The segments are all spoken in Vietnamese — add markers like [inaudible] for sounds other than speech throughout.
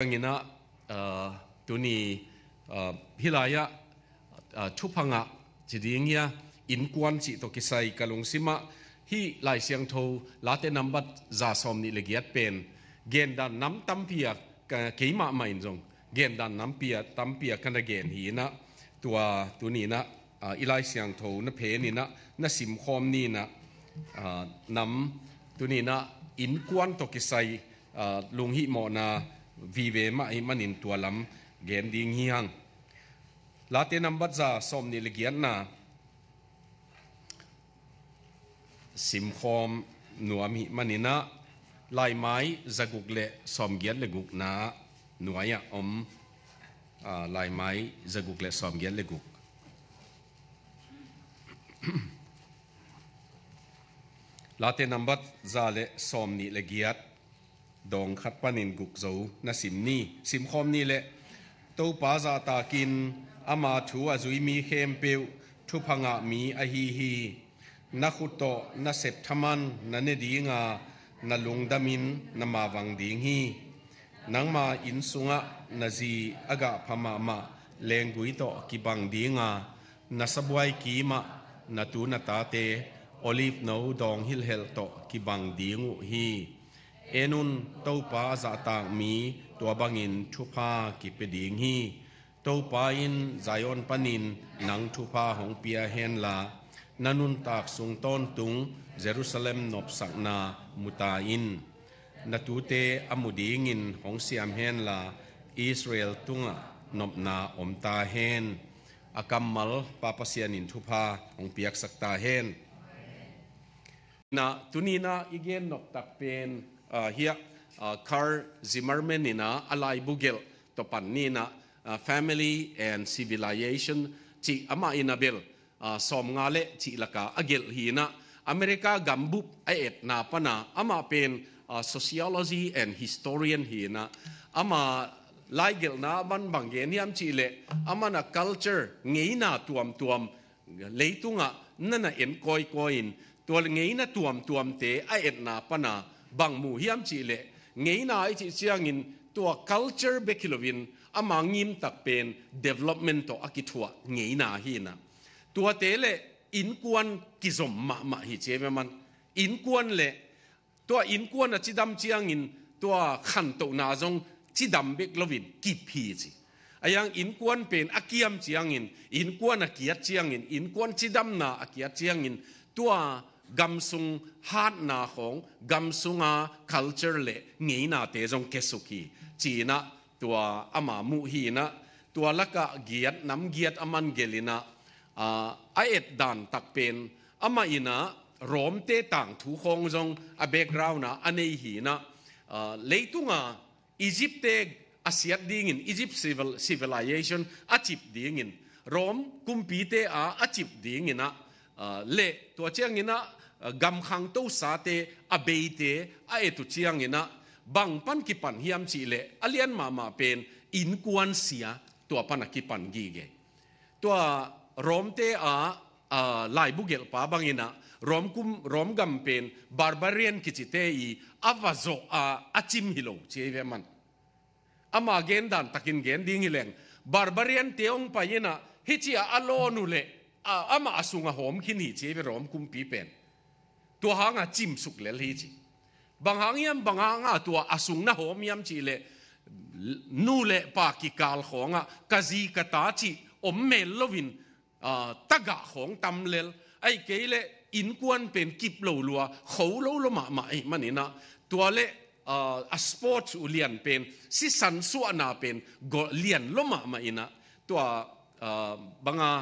ดังนั้ตัวนี้พิลายะชุพังะจีดิงยะอินกวนจิตกิไซกาลุงซิมะฮีลายเซียงโทลาเตนัมบัตจาสอมนิเลกียตเป็นเกณฑ์ดันน้ำตั้มเพียกเกี่ยมาไม่จงเกณฑ์ดันน้ำเพียกตั้มเพียกันเกณฑ์หีนะตัวตัวนี้นะอีลายเซียงโทนเพนีนะนสิมคอมนี่นะน้ำตัวนี้นะอินกวนตกิไซลุงฮิหมอนา vì về mà ai man in tua lam gen ding hi hang la te nam bát za xóm ni le gian na sim khom nuam hi na lai mai gục lệ xóm gian le gục na nuaya om à, lai mai gục lệ xóm gian le gục lá te nam bát za lệ xóm ni le giat ดองขัดปนินกุกโจนสิมนี่สิมคอมนี่แหละตูป้าจาตากินอามาูัวจุยมีเข้มเปียวทุพังามีอฮีฮีนักขุโตนักเสพทมันนันเนดีงานัลุงดามินนมาวังดิงฮีนังมาอินสุงะนาจีอากาพมามาเลงกุยโตกิบังดีงานัสบวยกีมะนัตูนตาเตอลิฟโนดองฮิลเฮลโตกิบังดีงูฮี enun topa za tak mi tua bangin thupa ki pe ding hi topa in zayon panin nang thupa hong pia hen la nanun tak sung ton tung jerusalem nop sakna muta in natute amuding in hong siam hen la israel tunga nop na om ta hen akamal papasianin thupa hong piak sakta hen na tunina igen nok tak pen Ờ, hiya ờ, Carl Zimmerman ina alai bugel to pan ờ, family and civilization chi ama inabel som nga le chi laka agil hi America gambup aet na pana ama pen sociology and historian hi ama laigel na ban bang gen yam chi le ama na culture ngei tuam tuam leitunga nana en koi koin tual ngei tuam tuam te aet na pana bằng mù hiam chỉ lệ ngay na chỉ chiang in tua culture bekilovin amang im tak pen development to akitua ngay na hi na tua te lệ in quan kizom ma ma hi che me man in quan lệ tua in quan a chi chiang in tua khan to na zong chi dam beklovin ki phi chi ayang in kuan pen akiam chiang in in kuan akiat chiang in in kuan chidam na akiat in tua gam sung hat na khong gam sunga culture le ngi na te jong kesuki china tua ama mu hi na tua laka giat nam giat aman gelina a aet dan tak pen ama ina rom te tang thu khong jong a background na anei hi na leitunga egypt te asiat ding egypt civil civilization achip ding in rom kumpi a achip ding ina le tua chiang ina Ờ, gam khang to sa te a à be te a à e tu chiang ina bang pan ki pan hiam chi le alian à ma ma pen in kuan sia to pan ki pan gi ge to rom te a a lai bu gel pa bang ina rom kum rom gam pen barbarian ki chi te i avazo a achim hilo che ve man ama gen dan takin gen ding hileng barbarian teong pa yena hichi a alo nu le ama asunga hom khini che ve rom kum pi pen ตัวหางะจิ้มสุกเลยลีจีบางหางยังบางหางะตัวอสุงนะหอมยังจีเลนู่เลปากิกาลของอ่ะกะจีกะตาจีอมเมลลวินตะกะของตำเลลไอ้เกเลอินกวนเป็นกิบโลลัวเขาโลลมามาไอมันนี่นะตัวเลอสปอร์ตอุเลียนเป็นสิสันส่วนาเป็นกเลียนลมามหมนะตัวบางอ่ะ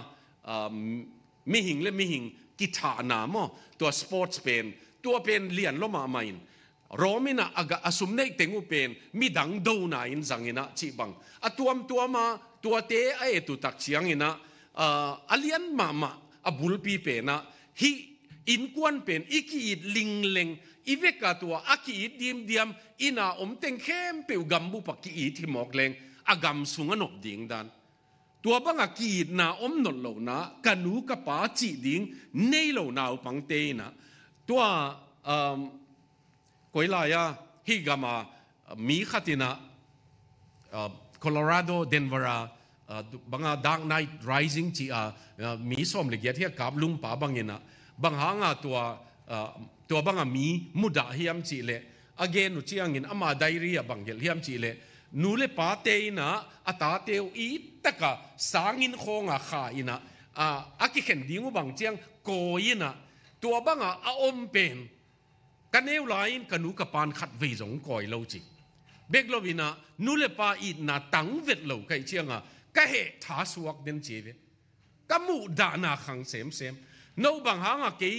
มิหิงเละมิหิงกิถานามตัวสปอร์ตเป็นตัวเป็นเลียนลมาไม่รอมินะอากาอสุมเนกเตงอุเป็นมีดังดูนายนสังอินะจีบังอตัวมตัวมาตัวเตไอตุตักเชียงอินะอาเลียนมามาอบุลปีเป็นนะฮีอินควนเป็นอีกีดลิงเลงอีเวกาตัวอากีดดีมดิยมอินาอมเต็งเข้มเปียวกัมบุปักกีดที่หมอกเลงอากมสุงนบดิ่งดัน tua banga ki na om non lo na kanu ka pa chi ding nei lo na pang te na tua um koila ya higama uh, mi khatina uh, Colorado Denver uh, uh banga dark night rising chi a uh, uh, mi som le get hi kap lung pa bangena bang hanga e tua uh, tua banga mi muda hiam chi le again u chiangin ama diary a bangel hiam chi le นูเลปาเตนะอาตาเตวอีตะกะสางินคงอาขาอินะอาอากิเข็นดิ้งบังเจียงโกยินะตัวบังอาอาอมเป็นกันเอวไลน์กันนูกปานขัดวีสงก่อยเลาจิเบกโลวินะนูเลปาอีนาตังเวทเลาไกเจียงอ่ะกะเหตท้าสวกเดนเจเวกะมูดานาขังเสมเสมโนบังหางอ่ะกี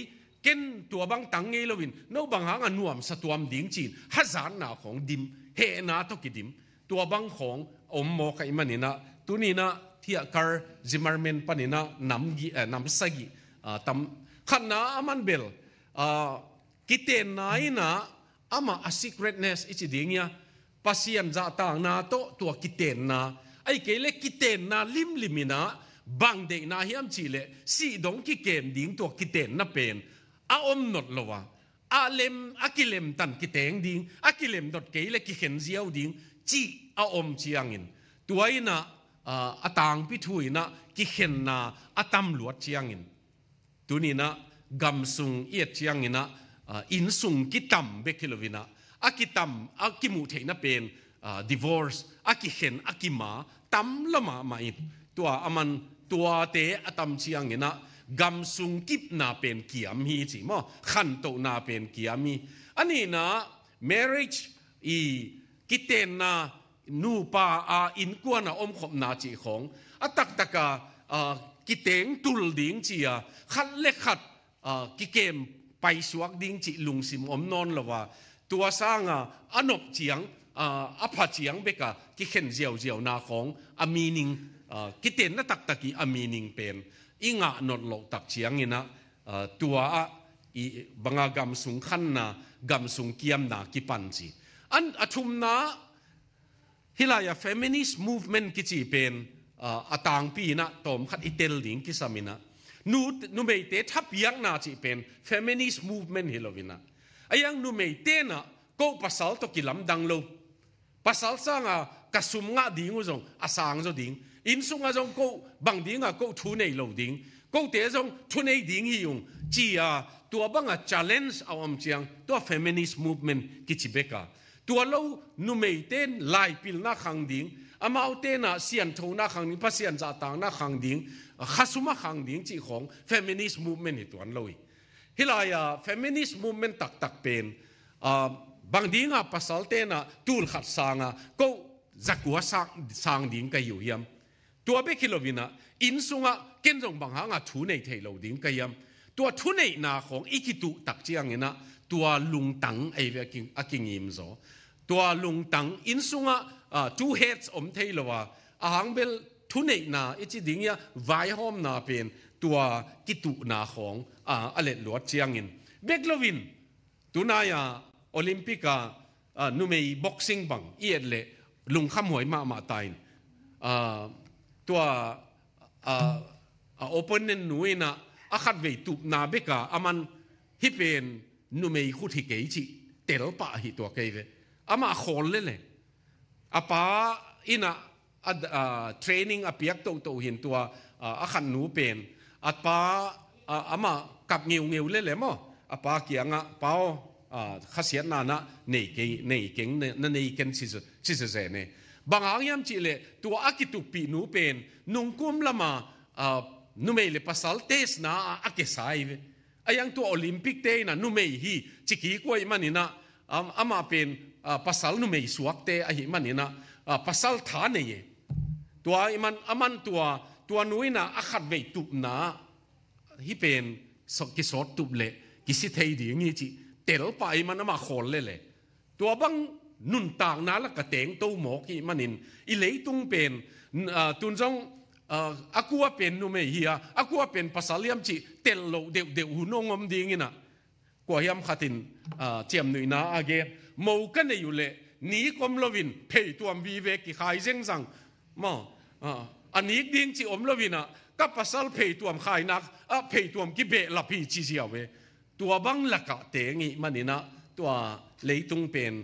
เกินตัวบังตังเงลวินโนบังหางอ่ะนวมสตวมดิ้งจีนฮะจานนาของดิมเฮนาตกิดิมตัวบังของอมโมกันมันนี่นะตัวนี้นะที่อาการจิมารเมนปันนี่นะนำกีนำสกีตั้มขันนะมันเบลกิเตนไหนนะอามาอ secretness อีกทีเงี้ยปัสยามจะต่างนะโตตัวกิเตนนะไอ้เกล็กกิเตนนะลิมลิมินะบังเด็กนะเฮียมชีเลสีดงกิเกนดิ้งตัวกิเตนนะเป็นอาอมนดละวะอาเลมอากิเลมตันกิเตงดิ้งอากิเลมดดเกล็กกิเห็นเจียวดิ้งจีอาอมจียงอินตัวอินะอาต่างพิถุยนะกิเห็นนะอาตำหลวดเชียงอินตัวนี้นะกำสุงเอียดเชียงอินะอินสุงกิตำเบกิลวินะอากิตำอากิมูเทนะเป็น divorce อากิเห็นอากิมาตำละมามาอินตัวอามันตัวเตอาตำเชียงอินะกำสุงกิบนาเป็นเกียมีสิมอขันโตนาเป็นเกียมีอันนี้นะ marriage อีกิเตนนานูปาอาอินกวนอาอมขมนาจีของอัตักตะกากิเตงตุลดิงจีาขัดเล็กขัดกิเกมไปสวกดิงจีลุงสิมอมนอนละว่าตัวสร้างอันบเจียงอัพเจียงเบกะกิเข็นเจียวเจียวนาของอามีนิงกิเตนนตักตะกีอามีนิงเป็นอิงะนดโลตักเจียงนี่นะตัวอีบังอากมสุงขันนากมสุงเกียมนากิปันจีอันอทุมนาฮิลายาเฟมินิสต์มูฟเมนต์กิจีเป็นอาต่างปีนะตอมขัดอิตาลิงกิสามินะนูนูเมเตทับยังนาจีเป็นเฟมินิสต์มูฟเมนต์ฮิโลวินะไอยังนูเมเตนะก็ปัสสาวะตกิลำดังโลปัสสาวะสังอากัสุมงะดิ้งอุจงอาสังจดิ้งอินสุงอาจงก็บังดิ้งอาก็ทุนเอโลดิ้งก็เตจงทุนเอดิ้งฮิยงจีอาตัวบังอา challenge เอาอมเจียงตัว feminist movement กิจิเบกาตัวเราหนุ่มเต้นลายปิลน่าขังดิ่งอามาเต้นน่ะเสียนทูน่าขังดิ่งพัศยันจ่าต่างน่าขังดิ่งข้าสุมาขังดิ่งจีของเฟมินิสต์มูฟเมนต์ตัวนั้นเลยฮิลายาเฟมินิสต์มูฟเมนต์ตักตักเป็นบางดิ่งอ่ะภาษาเต้นน่ะตูลขัดสางอ่ะก็จักวัวสางสางดิ่งก็อยู่ยามตัวเบคิโลวินะอินสุงอ่ะเก่งจงบางหางอ่ะทูในเทโลดิ่งก็ยามตัวทุนในนาของอีกิตุตักเจียงเนะตัวลุงตังไอเวกิงอากิงยิมโซตัวลุงตังอินสุงะทูเฮดส์อมเทลว่าอาหางเบลทุนิกนาอิจิดิงยาไวหอมนาเป็นตัวกิตุนาของอ่าอเลดหลวดเชียงอินเบกลวินตุนายาโอลิมปิกานุเมย์บ็อกซิ่งบังเอียดเลลุงข้ามหวยมามาตายตัวโอเปนเนนุยนะอาคัดเวตุนาเบกาอามันฮิเป็นนุเมย์คุทิเกจิเตลปะฮิตัวเกย์ ama khol le le apa ina ad training training piak to to hin tua uh, akhan nu pen atpa uh, ama kap ngiu ngiu le le mo apa kianga pao khasian na na nei ke nei keng na nei ken si si se se ne bangang yam chi le tua akitu pi nu pen nung kum lama numei le pasal tes na akesai ayang tu olympic te na numei hi chiki koi manina อามาเป็นภาษาลนุเมยสวกเตอหิมันนี่นะภาษาท่านเยตัวอิมันอามันตัวตัวนุ้ยนะอัคัดเวตุบนะฮิเป็นสกิสอตุบเลกิสิเทยดีงี้จีเตลปไปมันมาขอลเลยเลตัวบังนุ่นต่างนั้นก็เต่งโตหมอกอีมันีนอิเลยตุงเป็นตุนจงอากัวเป็นนุเฮียอากัวเป็นภาษาเลียมจีเตลโลเดวเดวหุ่นงอมดีงี้นะกว่าเฮียมขัดินเจียมหนุยนาอาเกมูกันในอยู่เลยหนีกอมลวินเพยตัววีเวกิขายเจงสังมออันนี้ดิ้งจีอมลวินอ่ะก็ภาษาเพยตัวขายนักอ่ะเพยตัวกิเบลับพีจีเจียวเวตัวบังละกะเตงีมันนี่นะตัวเลยตุงเป็น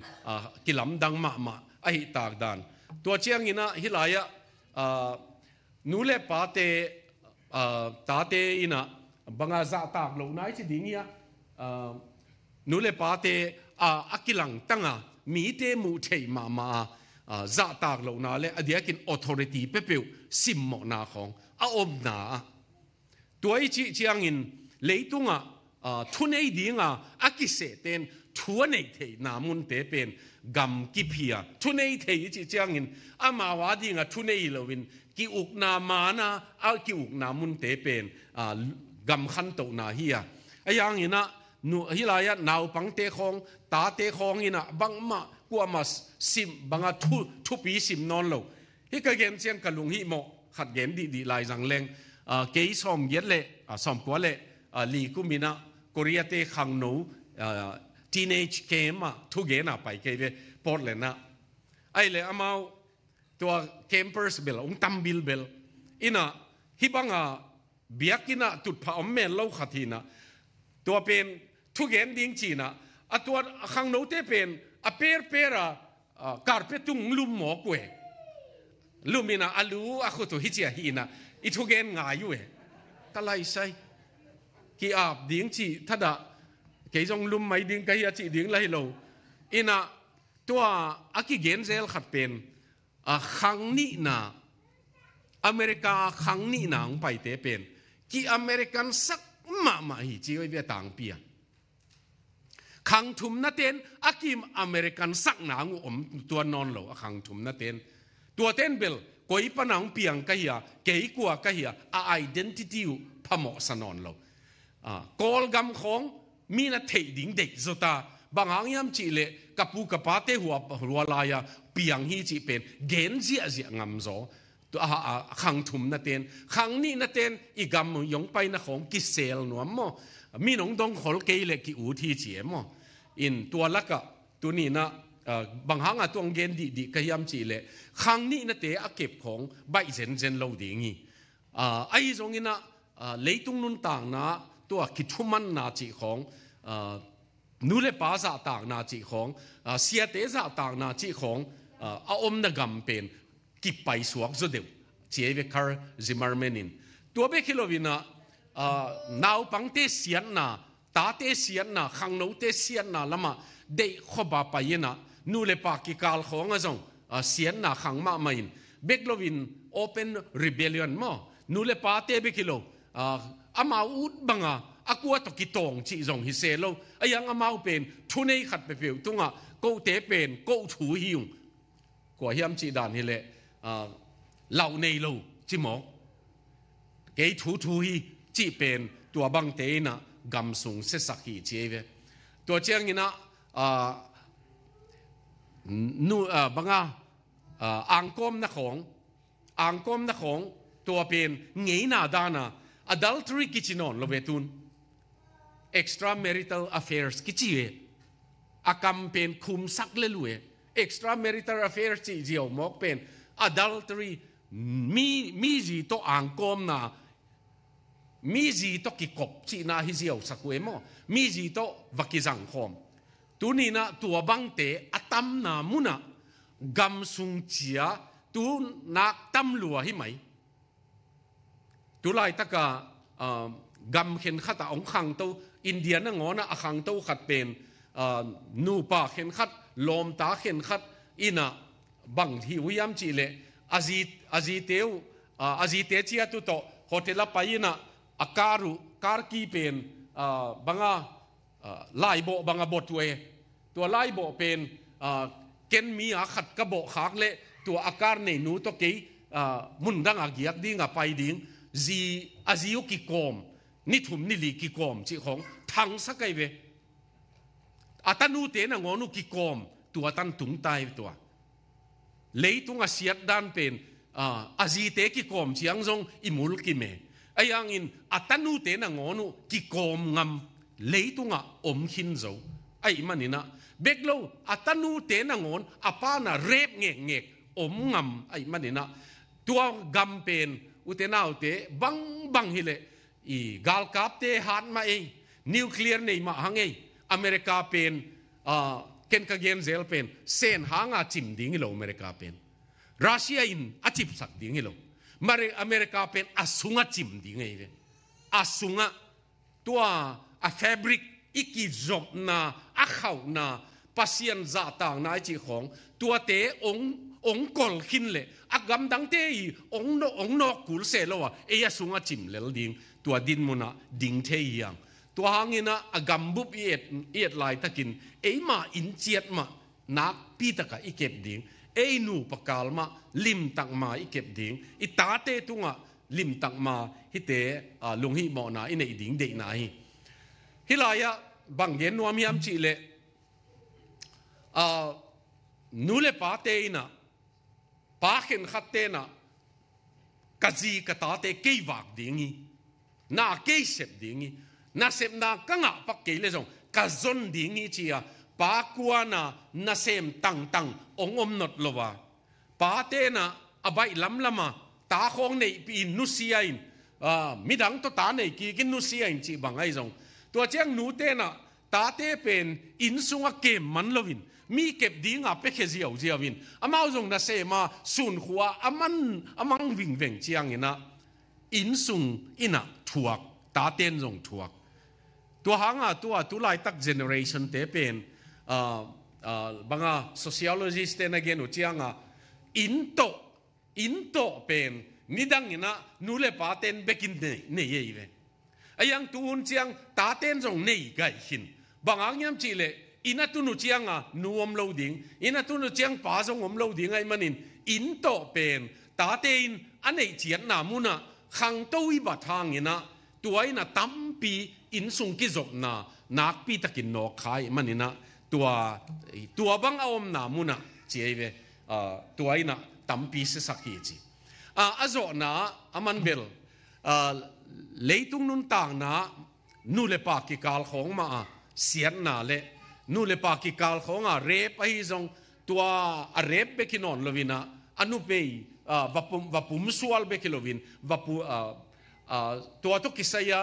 กิลำดังมามะไอตากดานตัวเชียงนี่นะฮิลายะนูเลปาเตตาเตอินะบังอาซาตากลงานัยนจะดิ้งี่ะนูเลปาเตอาอกิลังตั้งอ่ะมีเตมูเทมามาจาตากลนานเลยเดียกินออทอรรตีเปเปิวสิมโมอนาของอาอมนาตัวอีจีจียงอินเลยตุงอ่ะทุนไอดีงอ่ะอากิเสเตนทัวในเทนามุนเตเป็นกำกิพียทุนไอเทจีจียงอินอามาวาดีงอ่ะทุนไอเลวินกิอุกนามานาอากิอุกนามุนเตเป็นกำขันโตนาเฮียไอยังอินอะ nu hilaya nau pang te khong ta te khong ina bang ma kwa mas sim banga thu thu pi sim non lo hi ka gem chiang ka lung hi mo khat gem di di lai jang leng a ke som yet le a som kwa le a li ku mina korea te khang no teenage game ma thu ge na pai ke ve por le na ai le amau to campers bel ong tam bil bel ina hi banga biakina tut pha om men lo khatina ตัวเป็นทุกเอ็มดิ้งจีนะอตัวขังโนเตเป็นอเปรเประการเปตุงลุมหมอกเวลุมินะอลูอะคุตุฮิจิอาฮีนะอีทุกเอ็มง่ายอยู่เอตะไลไซกีอาบดิ้งจีทัดะเกยจงลุมไม่ดิ้งกายจีดิ้งไลโลอินะตัวอากิเกนเซลขัดเป็นขังนี่นะอเมริกาขังนี่นะไปเตเป็นกีอเมริกันสักมามาฮีจีไว้เวียต่างเปียนขังถุมนาเตนอากิมอเมริกันสักหนางูอมตัวนอนเหลาขังถุมนาเตนตัวเตนเบลกอยปนังเปียงกะเหียเกยกัวกะเหียอาไอเดนติตี้พะเหมาะสนอนเหลากอลกำของมีนาเทดิงเด็กจตาบางอย่างยามจีเลกับปูกับปาเตหัวรัวลายเปียงฮีจีเป็นเกนเสียเสียงำโซตัวขังถุมนาเตนขังนี่นาเตนอีกกำยงไปนะของกิเซลนวมมมีน้องต้องขอเกลี่ยกี่อูทีเจีมอินตัวลักกะตัวนี้นะบางครั้งอตัวเงินดีดีก็ยำจีเล่ครั้งนี้นะเตะอักเก็บของใบเซนเซนเราดีงี้อไอ้ตรงนี้นะเลยตรงนุ่นต่างนะตัวคิดชุมมันนาจีของนู่นเลย้าษาต่างนาจีของเสียเตะภาต่างนาจีของอาอมนักกมเป็นกิบไปสวกสุดเดียวเจ้าเวคาร์จิมาร์เมนินตัวเบคิโลวินา Ờ, nào bằng te sian na ta te sian na khang no te sian na lama de à. kho ba pa yena à. nu le pa ki kal kho nga zong sian ờ, na khang ma main beklovin open rebellion mo nu le pa ờ, te be kilo ama ut banga à. akua to ki tong chi zong hi se lo ayang amau pen thu nei khat pe pe tunga ko te pen ko thu hiung của hiểm chỉ đàn hì lệ lâu nay lô chỉ mỏ cái thú thú hi chỉ bên tua băng tế na gam sung sẽ sắc hi chế về tua chiang ina à nu à ah, băng à ah, ang kom na khong ang kom na khong tua bên nghĩ na dana adultery kichinon lo betun extramarital affairs kichiwe akam pen khum sak le lue extramarital affairs chi jiao mok pen adultery mi mi ji to angkom na mi gì to kỳ cọp chị na hi diều sắc quê mò mi gì to và kỳ rằng khom tu ni na tua băng tế atam na muna gam sung chia tu na tam lua hi mày tu lai ta cả ờ, gam khen khát ta à, ông khang tu India na ngon na à khang tu khát pen ờ, nu pa khen khát lom ta khen khát ina bang hi uyam chile lệ azi teu à, azi te chia tu to hotel pa ina akaru karki uh, uh, pen banga lai bộ banga bột tuê tua lai bộ pen ken mi a khat ka bộ khak le tua akar nei nu to ki uh, mun dang a giak ding a pai ding zi aziu ki kom ni thum ni li ki kom chi khong thang sa kai ve atanu te na ngonu ki kom tua tan tung tai tua tung a siat dan pen azi te ki kom chiang zong imul ki me ayangin à, atanu à, te na ngonu ki kom ngam leitunga om hin zo ai manina à, beklo atanu te na ngon na rep ngek ngek om ngam ai manina tua gam pen utenau te bang bang hile i gal kap te han ma ei nuclear nei ma hangei america pen a ken ka gen zel pen sen hanga chim ding lo america pen russia in achip sak ding lo mari america pen asunga chim ding ei le asunga tua a fabric iki job na a khau na pasien za tang na chi khong tua te ong ong kol khin le a gam dang te i ong no ong no kul se lo wa e ya sunga chim le ding tua din muna ding te yang tua hangina a gam bup yet yet lai takin e ma in chiat ma na pi ta taka iket ding ei nu pakal ma lim tak ma i kep ding i ta te tunga lim tak ma hi te a lung hi mo na i nei ding de na hi hilaya bang gen nuam yam chi le a nu le pa te ina pa khen khat te na ka ji ka ta te ke wak ding i na ke sep ding i na sep na kanga pak ke le jong ka zon ding i chi a na nasem tang tang ongom not lova na abai lam lama ta khong nei pi nu sia in à mi dang to ta nei ki kin nu sia in chi bang ai zong tua chang nu te na ta te pen in sunga ke man lovin mi kep ding a pe khe ziaw ziawin amao zong na se ma sun khua aman amang wing veng chiang ina in sung ina thuak ta ten zong thuak tua hanga tua tu lai tak generation te pen Ờ, ờ, banga sociologist ten again u chianga into into pen nidang ina nule pa bekin ne ne yeve ayang tuun chiang ta ten jong nei gai hin bangang yam chi ina tu nu chianga nuom lo ina tu nu chiang pa jong om lo ai manin into pen ta tein anei chian na muna khang to i ba thang ina tuai na tampi in sung ki jok na nak pi takin no khai manina ตัวตัวบังอมนามุนะเจียเวตัวอินะตั้มปีเสสักฮีจีอาอโจนาอามันเบลเลยตุงนุนต่างนานูเลปากิกาลของมาเสียนนาเลนูเลปากิกาลของอาเรปไอจงตัวเรปเบกินอนลวินะอนุเปยวับปุ่มวับปุ่มสวลเบกิลวินวับปุ่ตัวตุกิสยา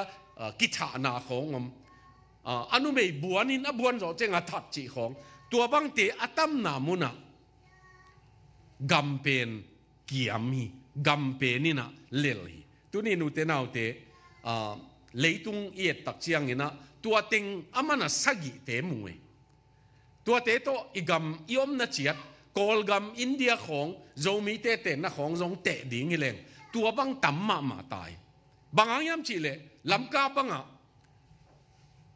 กิถานาของม à ờ, anh em mày buồn in à buồn rồi chẳng thật chỉ không tua băng tê atam na muna gam pen kiam hi gam pen ina lel hi tu ni nu te nau te à leitung yết tak chiang ina tua ting amana sagi te mui e. tua te to igam iom na chiat kol gam india khong zomi te te na khong zong te ding leng tua bang tam ma ma tai bang ang yam chi le lam ka bang a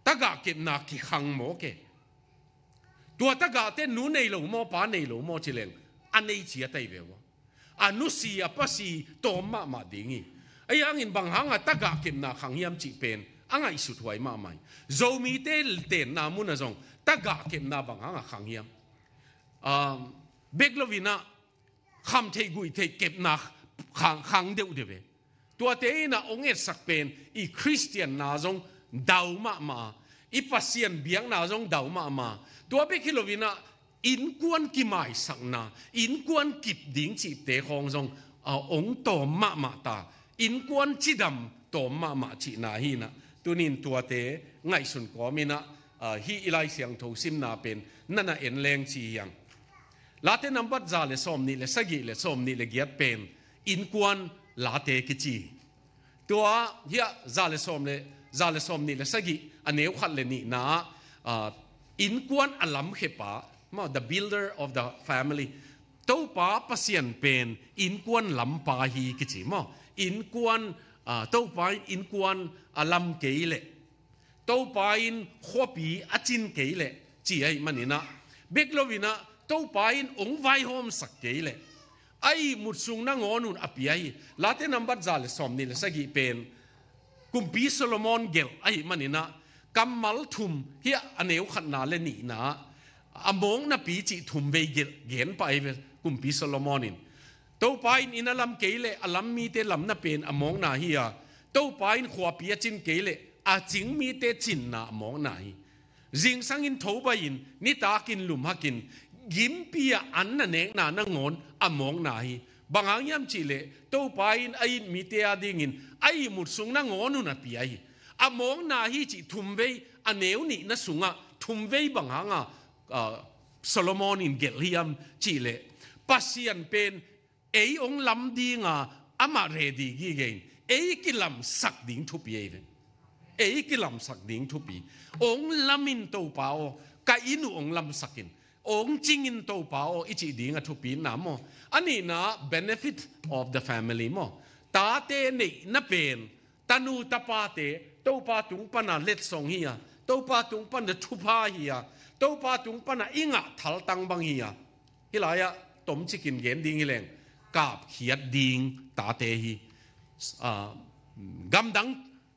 ตะกะกิบนากิขังหมอเกตัวตะกะเต้นนูในหลงมอปาในหลงมอจิเลงอันนี้เจียไตเววอันนุสีอปสีตอมมามาดิงีไอ้อังอินบังหังอะตะกะกิบนาขังยามจิเป็นอังไอสุดไว้มาใหม่ zoom เตเตนามุนะจงตะกะกิบนาบังหังอะขังยามอ่าเบกลวินะคำเทกุยเทเก็บนาขังขังเดียวเดียวตัวเตน่ะองเอสักเป็นอีคริสเตียนนาจง đầu mà mà hiện biếng nào giống đau mà mà tua biết khi lovina in quan kỳ mai sang na in quan kịp điển chỉ tế hong giống à ông tổ mà mà ta in quan chỉ đầm tổ mà mà chỉ na hi na tu nhìn tua tế ngay xuân có mi na à hi lai siang thâu sim na pen na na en leng chi yang lá tế nằm bắt ra le som ni le sagi le som ni le giat pen in quan lá tế cái chi tua hiya ra le som le za le som ni le sagi aneu à, khat le ni na à, in kuan alam à khepa ma the builder of the family to pa pasien pen in kuan lam pa hi kichi ma in kuan to pa in kuan alam keile to pa in khopi achin keile chi ai manina beklovina to pa in ong vai hom sak keile ai mutsung na ngonun apiai late number za le som ni le sagi pen กุมปีโซโลมอนเกลไอ้มันนี่นะกำมัลทุมเฮียอเนวขันนาเลนีนะอมงนาปีจิทุมเวเกลเกนไปกุมปีโซโลมอนินตัวไปนี่นะลำเกลอลำมีเตลำนาเป็นอมงนาเฮียตัวไปนขวบปีจินเกลอาจิงมีเตจินนะอมงนาฮีจิงสังอินทบอินนี่ตากินลุมหักินยิ้มพปียอันนั่นเองนานังงอนอมงนาฮี bangang yam Chile le to pain ai mi te ai mut sung na ngonu na pi ai a na hi chi thum aneu ni na sunga thum ve banganga solomon in geliam chi pasian pen ei ong lam dinga ama re di gi gen ei ki lam sak ding thu pi ai ei ki lam sak ding thu pi ong lam in to pao ka inu ong lam sakin ong ching in to pao ichi dinga thu pi namo ani na benefit of the family mo ta te ni na pen tanu tapa te to pa tung pa na let song hi ya to pa tung pa na thu pa hi ya to pa tung pa na inga thal la ya tom chi kin gen ding hi leng kap khiat ta te hi gam dang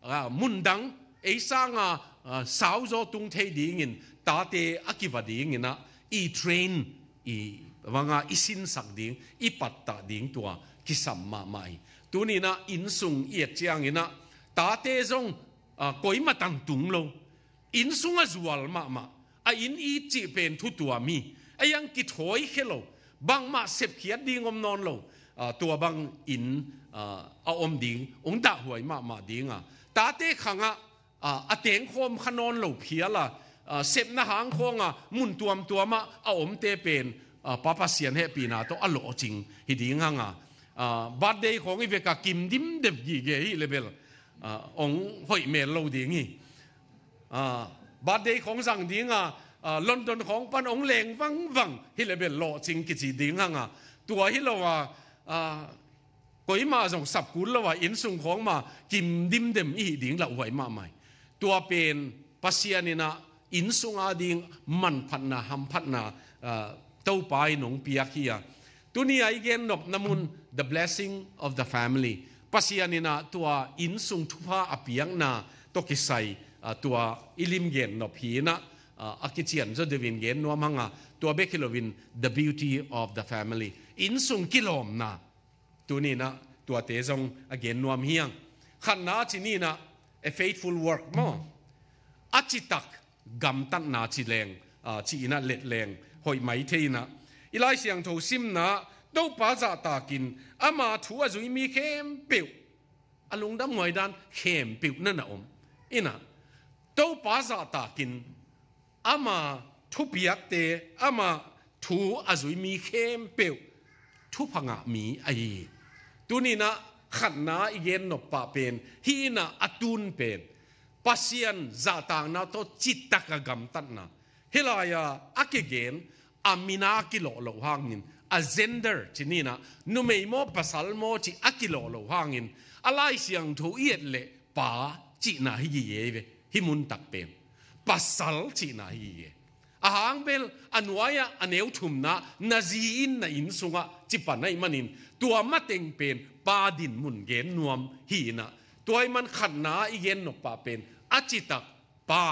ah, mun dang ei sang a ah, ah, sao zo tung thei ding in ta te akiva ding ina e train e ว่าง่าอิสินสักดิ่งอิปัตตะดิ่งตัวกิสัมมาไม่ตัวนี้นะอินสุงเอียดเจียงนะตาเตจงก๋อยมาตังตุงลงอินสุงอจวลมามาออินอีจีเป็นทุตัวมีไอยังกิถอยเขลบางมาเสพเขียดดิงอมนอนลงตัวบางอินอาอมดิ่งองดาหวยมามาดิ่งอ่ะตาเตขังอ่ะอาเตงคมขนอนหลบเพียละเสพนาหางคงอ่ะมุนตัวมตัวมาอาอมเตเป็นป้าป้าเสียนเฮปีนาตอัลโลจริงฮิดิงังอ่ะบัดเดย์ของอีเวกากิมดิมเด็บยี่เกย์เลเวลองห้อยเมลโลดีงี้บัดเดย์ของสังดีงอ่ะลอนดอนของปันองเลงวังวังฮิเลเวลโลจริงกิจีดีงังอ่ะตัวฮิโลว่าก็ยมาส่งสับกุลละว่าอินสุงของมากิมดิมเด็มอีดิงละไหวมาใหม่ตัวเป็นปัสยานินะอินสุงอาดิงมันพันนาหัมพันนา to pai nong piak hiya à. ni ai gen nop namun the blessing of the family pasiani ina tua in sung thupa apiang na to kisai à, tua ilim gen nop hi na à, akichian zo devin gen no manga tua bekilovin the beauty of the family in sung kilom na ni na tua te zong again nuam hiang khan na chi ni na a faithful work mo achitak gam tan na chi leng chi ina let leng หอยไหมเทนะอีไลายเสียงทูซิมนะดูป้าจ่าตากินอามาถัวจุยมีเข้มปิวอาลุงดัำหอยดันเข้มปิวนั่นนะอมอีนะดูป้าจ่าตากินอามาทุบยักเตอามาถูอาจุยมีเข้มปิวทุพงะมีไอตัวนี้นะขันนาเย็นนบปะเป็นฮีน่ะอตุนเป็นปาสยันจ่าต่างนาโตจิตตะกกรมตันนะฮิลายาอักเกนอามินาคิโลโลหังอินอาเซนเดอร์ที่นี่นะนุเมโมปัสัลโมที่อักิโลโลหังอินอะไรเสียงทูอีดเล่ปาจีนาฮีเยเวฮิมุนตักเป็นปัสัลจีนาฮีเย่อาหางเบลอันวายะอันเอวทุมนานาซีอินนาอินสุงะจิปันไอมันินตัวมาเต็งเป็นปาดินมุนเกนนวมฮีนะตัวไอมันขัดนาอีเกนนกป้าเป็นอจิตักปา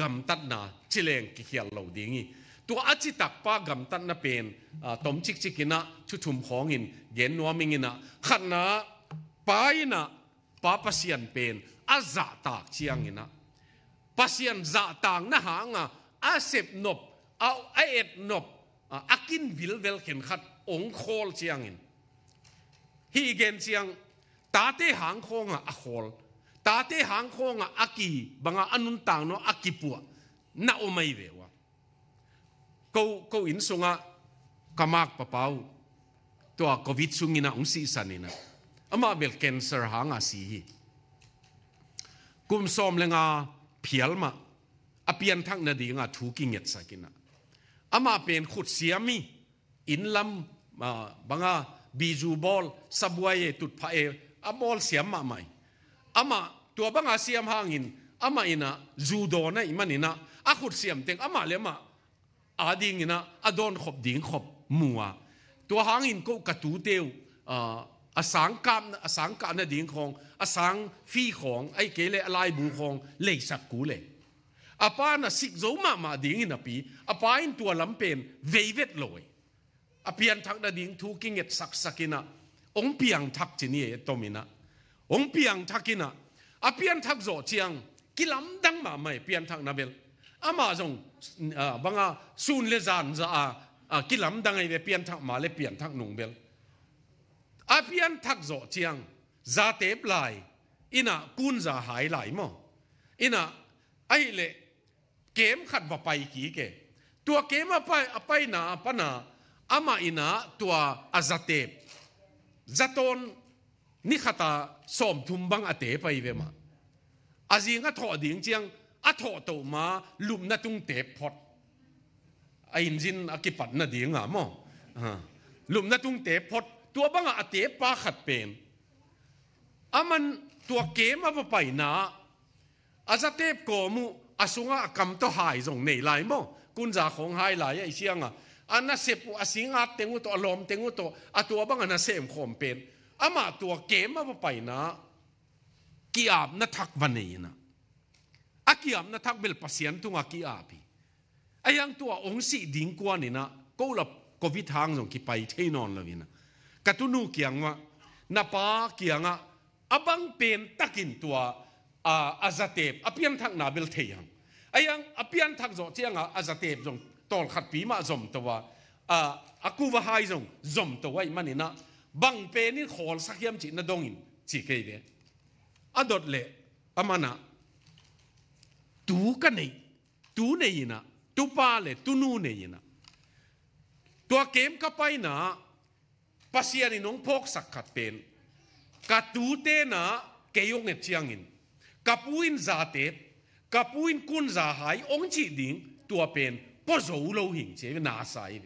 กำตัดนา chileng ki hial lo dingi tu achi takpa gam tan na pen tom chik chikina chu thum khong in gen no ming ina khanna paina pa pasian pen aza tak chiang ina pasian za tang na hanga a sep nop a a et nop akin vil vel khen khat ong khol chiang in hi gen chiang ta te hang khonga a khol ta te hang khonga aki banga anun tang no aki puwa na o mai ve wa ko ko in sunga kamak papau to a covid sungina si sanina ama bel cancer hanga si hi kum som lenga phialma apian thak na nga thu ki nget sakina ama pen khut siami in lam banga biju bol sabwaye tut pha e a bol siam ma mai ama tua banga siam hangin ama ina judo na imanina a khut siam teng ama lema a ding ina adon khop ding khop mua tua hang in ko katu teu a sang kam a sang ka na ding khong a sang phi khong ai ke le alai bu khong le sak ku le apa na sik zo ma ma ding ina pi apa in tua lam pen veivet loi a pian thak na ding thu king et sak sakina ong piang thak chini e tomina ong piang thakina a pian thak zo chiang kilam dang ma mai pian thak na bel อามาจงบังอาซูนเลซานจะอากิลัมดังไงเปลี่ยนทักมาเลเปลี่ยนทักนุงเบลอาเปลียนทักโจเจียงจาเตปลายอินาคุนจะหายไหลมั้งอินาไอเล่เกมขัดว่าไปกี่เกะตัวเกมอะไปอะไปนาปะนาอามาอินาตัวอาจาเตปจาตนนิขตาสมทุมบังอาเตไปเวมาอาจิงก็ถอดดิ่งเจียงอัฐโตมาลุมนาตุงเตะพอดไอ้จินอากิปัดนาดีงามอลุมนาตุงเตะพอดตัวบังอาเตปาขัดเป็นอามันตัวเกมอาไปนะอาจะเตปกมุอาสุงกากมตัวหายส่งในหลายมงกุแจาของหายหลายไอเชียงอ่ะอันนั้นเสพอาสิงอาเตงุตอวลมเตงุตอาตัวบังอันนั้นเสมขอมเป็นอามาตัวเกมอาไปนะกีอาบนัทักวันนี้นะ akiam na thak bel p a s i e n tunga ki api ayang tua ong si ding kwa ni na ko la covid hang jong ki pai t h e n on l a v i n a katunu kiangwa na pa kianga abang pen takin tua a azatep apian thak na bel theyang ayang apian thak zo chianga azatep jong tol khat pi ma zom t a w a a akuwa hai jong zom t a w a i manina bang pe ni n khol s a k y a m chi na dongin chi ke de adot le amana tu cái này tu này gì nè tu ba lệ tu nu này gì nè tua kem cái bay nè pasian in ông sắc khát pen cả tu thế nè cái ông nghe chiang in kapuin za te kapuin kun za ông chỉ ding tua pen po zo lo hing che na sai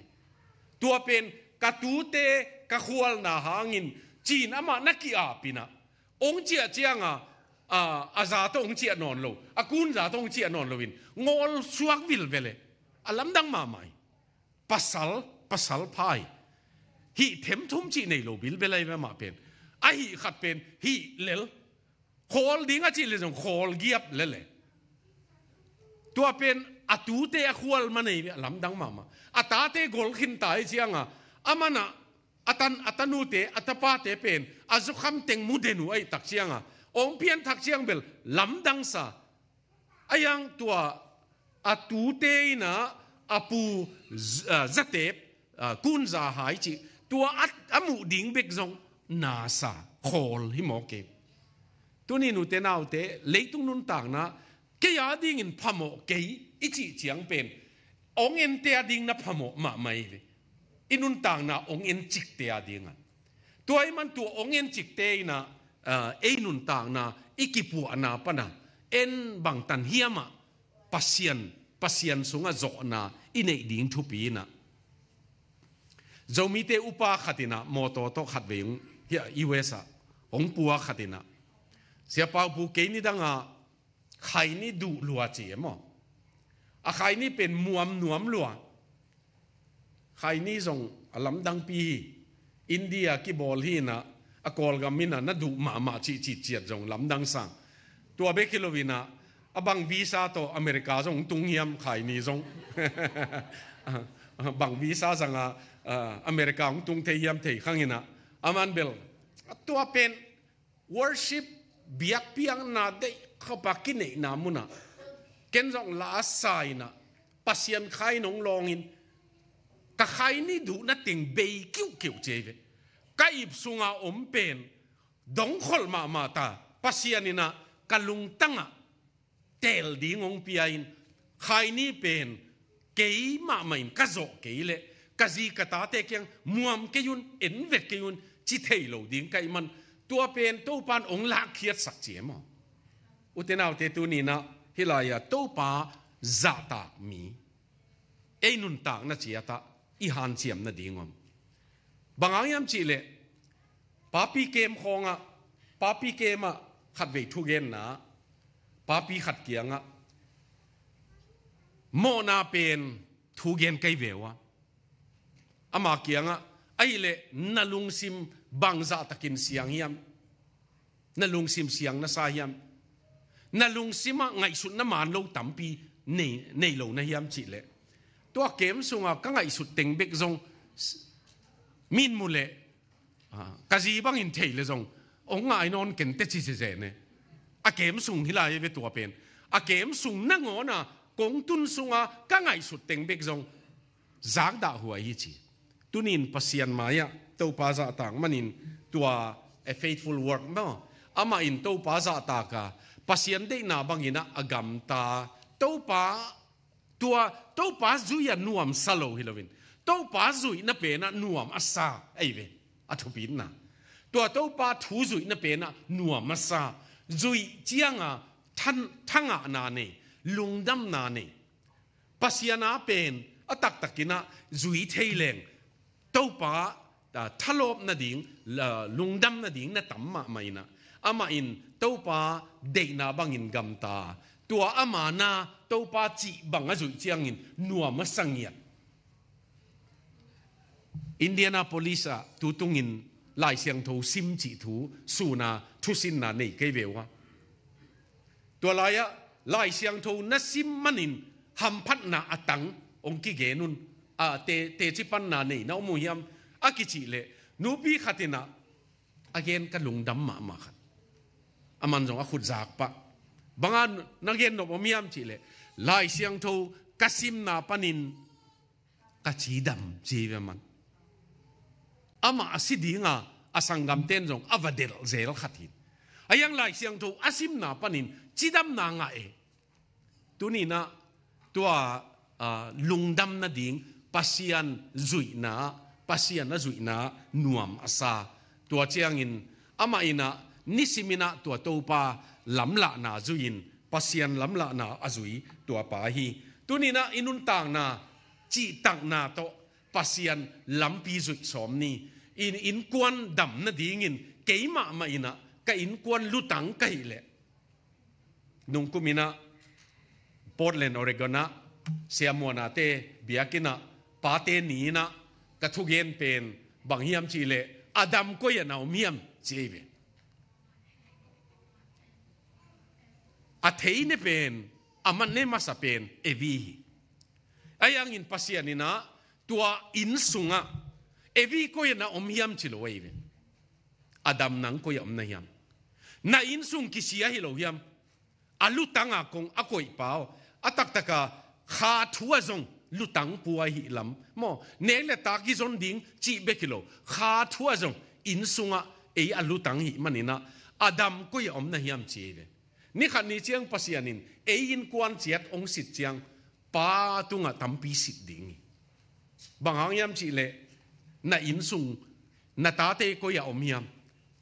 tua pen ka tu te ka khual na hangin chin ama na ki apina ông chia chiang à อาซาต้องเจียนอนโลอากุนซาต้องเจียนอนโลวินงอลสวกวิลเวเลอลัมดังมาไหม่ปัสสลปัสสัลพายฮีเทมทุมจีในโลวิลเวเลยแม่มาเป็นไอฮีขัดเป็นฮีเลลโคลดิงาจีเลยส่งโคลเกียบเลเลตัวเป็นอตูเตอขวลมาในอัลัมดังมามาอาตาเตะกลขินตายจียงอ่ะอามานะอาตันอาตันูเตอาตาปาเตเป็นอาจุคมเต็งมุเดนุไอตักจียงอ่ะ ông pian thak chiang bel lam dang sa ayang tua atu te na apu zate kun za hai chi tua at amu ding bek zong na sa khol hi mo ke tu ni nu te nau te leitung nun tak na ke ya ding in phamo ke chi chiang pen ong en te ding na phamo ma mai ve inun tang na ong en chik te ding a tuai man tu ong en chik te na เอ็นุนต่างนาอีกิปัวนาปนะเอ็นบังตันเฮียมะปัสยันปัสยันสุงะจอนาอินเอดิ่งทุปีนะจะมีเตอุปาขัดินะมอตโตขัดเวงเฮียอีเวสะองปัวขัดินะเสียปาบุเกนิดังอาะใครนี่ดูลัวเจียมอ่ะอาใครนี่เป็นมวมหนวมลัวใครนี่ส่งลำดังปีอินเดียกีบอลฮีนะ akol ga mina na du ma ma chi chi chiat jong lam dang sang tua be kilovina abang visa to america jong tung hiam khai ni jong [laughs] bang visa sanga america ong tung thei hiam thei khangina aman bel tua pen worship biak piang na de khapaki nei na muna ken jong la sai na pasian khai nong long in ka khai ni du na ting be kiu kiu cheve kaib sunga ompen dongkhol ma mata pasianina kalung tanga tel ding ong piain ni pen kei ma main kazo keile kazi kata te kyang muam keyun enve keyun chi thei lo ding kai man tua pen to pan ong la khiat sak che ma utenau te tu ni na hilaya to pa zata ta mi einun ta na chi ata i han chiam na dingom bằng áng yam chị lệ papi kem khong á papi kem á khát về thu gen na papi khát kiang á mô na pen thu gen cây về wa ama kiang à ai lệ na lung sim bang za takin siang yam na lung sim siang na sa yam na lung sim ngai sut na man lo tampi nei nei lo na yam chị lệ tua kem sunga ka ngai sut teng bek zong min mu le ah. ka zi bang in thei le zong ong ngai non ken te chi se ne a kem sung hi la ye ve tua pen a kem sung na ngo na kong tun sung a ka ngai su teng bek zong zak da hua hi chi tunin pasian maya to pa za tang manin tua a faithful work ma ama in to pa za ta ka pasian de na bangina agam ta to pa tua to pa zu ya nuam salo hilowin tô pa rủi na bề na nuam asa ấy về à thu biến na tua tô bá thu rủi na bề na nuam asa rủi chiang à thăng thăng à nà nè lung đâm na nè à pen atak takina zui thailen topa thalop na ding lungdam na ding na tamma maina ama in topa deina bangin gamta tua ama na topa chi in zui chiangin sang sangiat Indianapolis tu in lai siang thu sim chỉ thú su na thu sin na nei cái về wa tua lai á lai siang thu na sim manin ham phát na atang ông ki ge nun a te te chi pan na nei na mu hiam a ki chi le nu bi khatina again ka lung dam ma ma khat aman jong a khut zak pa banga na gen no miam chi le lai siang thu kasim na panin ka chi dam chi ve man ama nga asangam ten jong avadel zel khatin ayang lai siang tho asim na panin chidam na nga e tuni na tua lungdam na ding pasian zui na pasian na zui na nuam asa tua chiang in ama ina nisimina tua topa lamla na zuin pasian lamla na azui tua pa hi tuni na inun tang na chi tang na to pasian lampi zui ni in in kwan dam na dingin keima ma ina ka in kwan lutang ka hile nung kumina Portland Oregon na siamo na te biakina pate ni na kathugen pen banghiam chile adam ko ya nau miam chebe a theine pen aman ne masa pen evi ayang in ina ตัวอินสุงะเอวีก็ยังน่าอมยามจิโลเววินอดัมนังก็ยังอมนายามน่าอินสุงกิเสียฮิโลยามอาลุตังอากงอากอยเปล่าอาตักตะกาขาทัวจงลุตังปัวฮิลำมอเนลตากิจนดิงจีเบกิโลขาทัวจงอินสุงะเออลุตังฮิมันนี่นะอดัมก็ยังอมนายามจีเวนี่ขันนี้เจียงปัสยานินเออินกวนเจียดองสิทเจียงป้าตุงะตัมปีสิดดิงบางหางยามจีเล่นาอินสุงนาตาเตก็อย่าอมยาม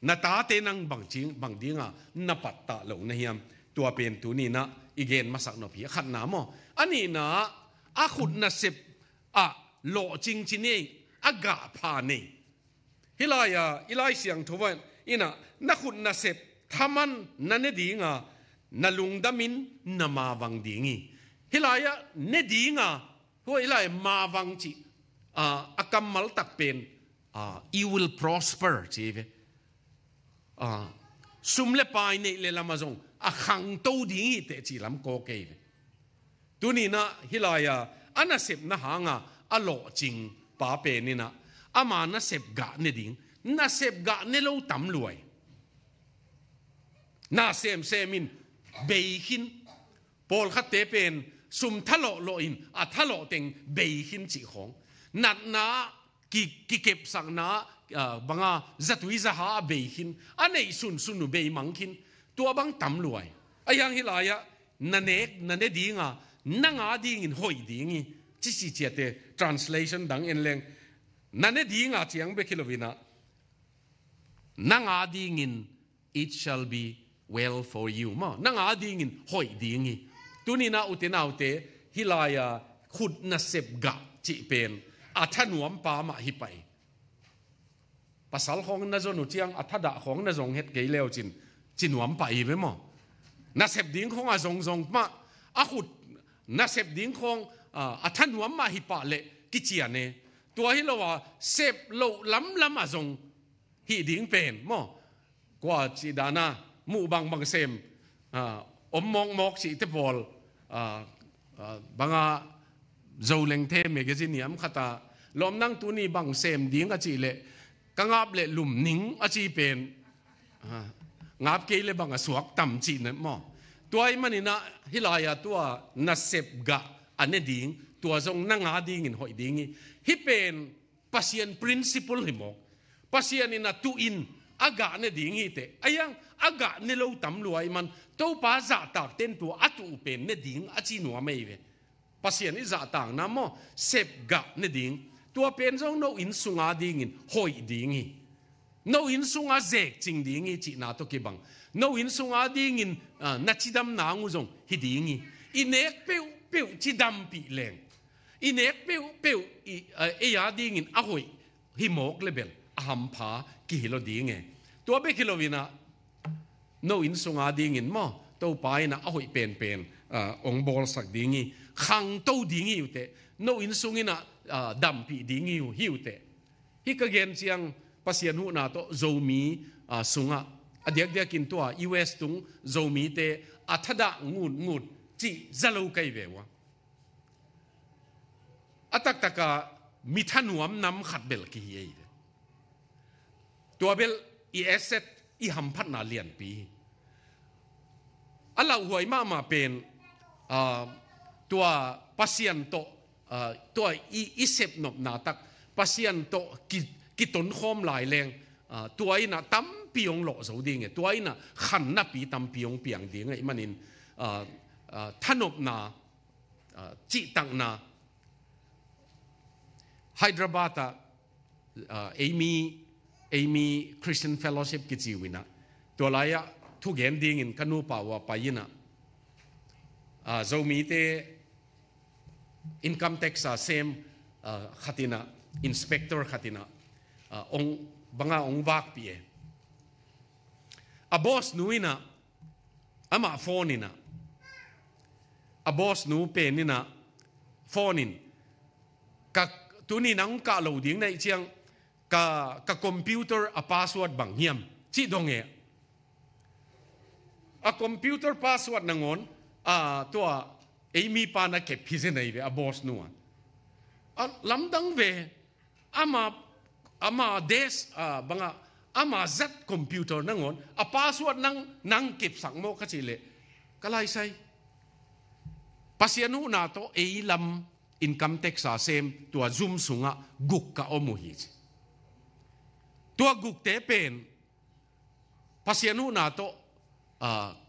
นาตาเตนังบางจิงบางดีงะนาปัตตาหลงนะยามตัวเป็นตัวนี้นะอีเกนมาสักหนอพีขัดนามออันนี้นะอาขุดน่ะสิบอ่ะโลจริงจีนี่อากาพานี่ฮิลายาอิลายเสียงทวันอีน่ะนาขุดน่ะสิบทามันนัเนดีงะนาลุงดามินนามาวังดีงีฮิลายาเนดีงะพวกอิลายมาวังจีอักมลตักเป็น you will prosper ใช่ไหมสุมเลปายในเลลามาจงอะขังโตดีเตจิลำโกเกย์ตัวนี้นะฮิลายาอนาเสบนะฮางาอโลจิงป้าเป็นนี่นะอามานะเซบกะนเนดิงนะเซบกะเนลูตำรวยนาเซมเซมินเบยหินโพลคัตเตเป็นสุมทะโลโลอินอะทะโลเต็งเบยหินจีของนัดนากิกิเก็บสังนาบังอาจัตุวิจหาเบยหินอันไหนสุนสุนุเบยมังหินตัวบังตำรวยไอ้ยังฮิลายะนันเอกนันเอดีงานังอาดีงินหอยดีงิจิสิเจเต translation ดังเอ็นเลงนันเอดีงาเจียงเบคิลวินะนังอาดีงิน it shall be well for you มานังอาดีงินหอยดีงิตุนีนาอุเตนาอุเตฮิลายะขุดนัสเซบกะจิเป็นอัฐนวมปามาฮิไปภาษาของนั่งจนุจียงอัฐดาของนั่จงเฮ็ดเกลียวจินจินวมไปไหมมั้งนั่งเสพดิ้งของอาจงจงมาอาขุดนั่งเสพดิ้งของอัฐนวมมาฮิปะเลกิจยานเ่ตัวฮิโลว่าเสพโลล้ำล้ำอาจงฮิดิ้งเป็นมั้งกว่าจีดานามู่บังบังเซมอมมองมอกสีเตบอลบังอาโจเลงเทเมกจิเนียมขตาลมนั่งตัวนี้บังเซมดิ้งอจีเละกังอาบเละหลุมนิ่งอจีเป็นงับเกลบังสวกต่ำจีนั่นมอตัวไอ้มันนี่นะฮิลายาตัวนัสเซบกะอันนี้ดิ้งตัวทรงนั่งอาดิ้งินหอยดิ้งฮิเป็น p a s i น n principle น i ่ o k p a s i ิ n ina tuin a g ้ ne dingi te ayang aga ne lo tam luai man to pa ต a tak t e ต tu atu pen ne ding achi nuwa mai ve pasian iza tang na mo sep ga ne ding tua pen zong no in sunga ding in hoi ding i no in sunga zek ching ding i chi na to ki bang no in sunga ding in ah, na chi dam na ngu zong hi ding i inek peu peu chi dam pi leng inek peu peu i ah, e ya ding in a hoi hi mok lebel a ham pha ki hilo ding e tua be kilo vina no in sunga ding in mo to pai na a hoi pen pen ah, ong bol sak ding khang to ding hiu te no in sung ina a dam à, pi ding hiu hiu te hi ka gen chiang pasian hu na to zo mi sunga adiak dia kin to à, us tung zo à, mi te athada ngut ngut chi zalo kai ve wa atak taka mi thanuam nam khat bel ki ye tuabel bel i asset i ham phat na lian pi ala huai ma ma pen a ตัวปัสยันโตตัวอิเซปนบนาตักปัสยันโตกิกิตุนโคมหลายแรงตัวอ้น่ะตั้มปียงหล่อสูดีไงตัวอ้น่ะขันนับปีตั้มปียงเปียงดีไงมันนินท่านบนาจิตังนาไฮดรบาตาเอมีเอมีคริสเตียนเฟลโลชิพกิจิวินะตัวไายทุกเหมดีงินกันูป่าวไปยินะ zomi te Income tax sa ah, same uh, katina, inspector katina, uh, ong banga ong bak bakpi eh. Abos nuina, ama A boss nu pe penina, fonin. Ka tuni nang ka loading na itiyang ka, ka computer a password bang hiyam. Si dong eh. A computer password nangon, uh, to a ấy mi Amy pana ke phise nei về abos nuan lamdang ve ama ama des à ama z computer nangon à password nang nang kip sak mo ka chile kalai sai pasianu na to e lam income tax sa sem tua zum sunga gục cả omu hi tua guk te pen pasianu na to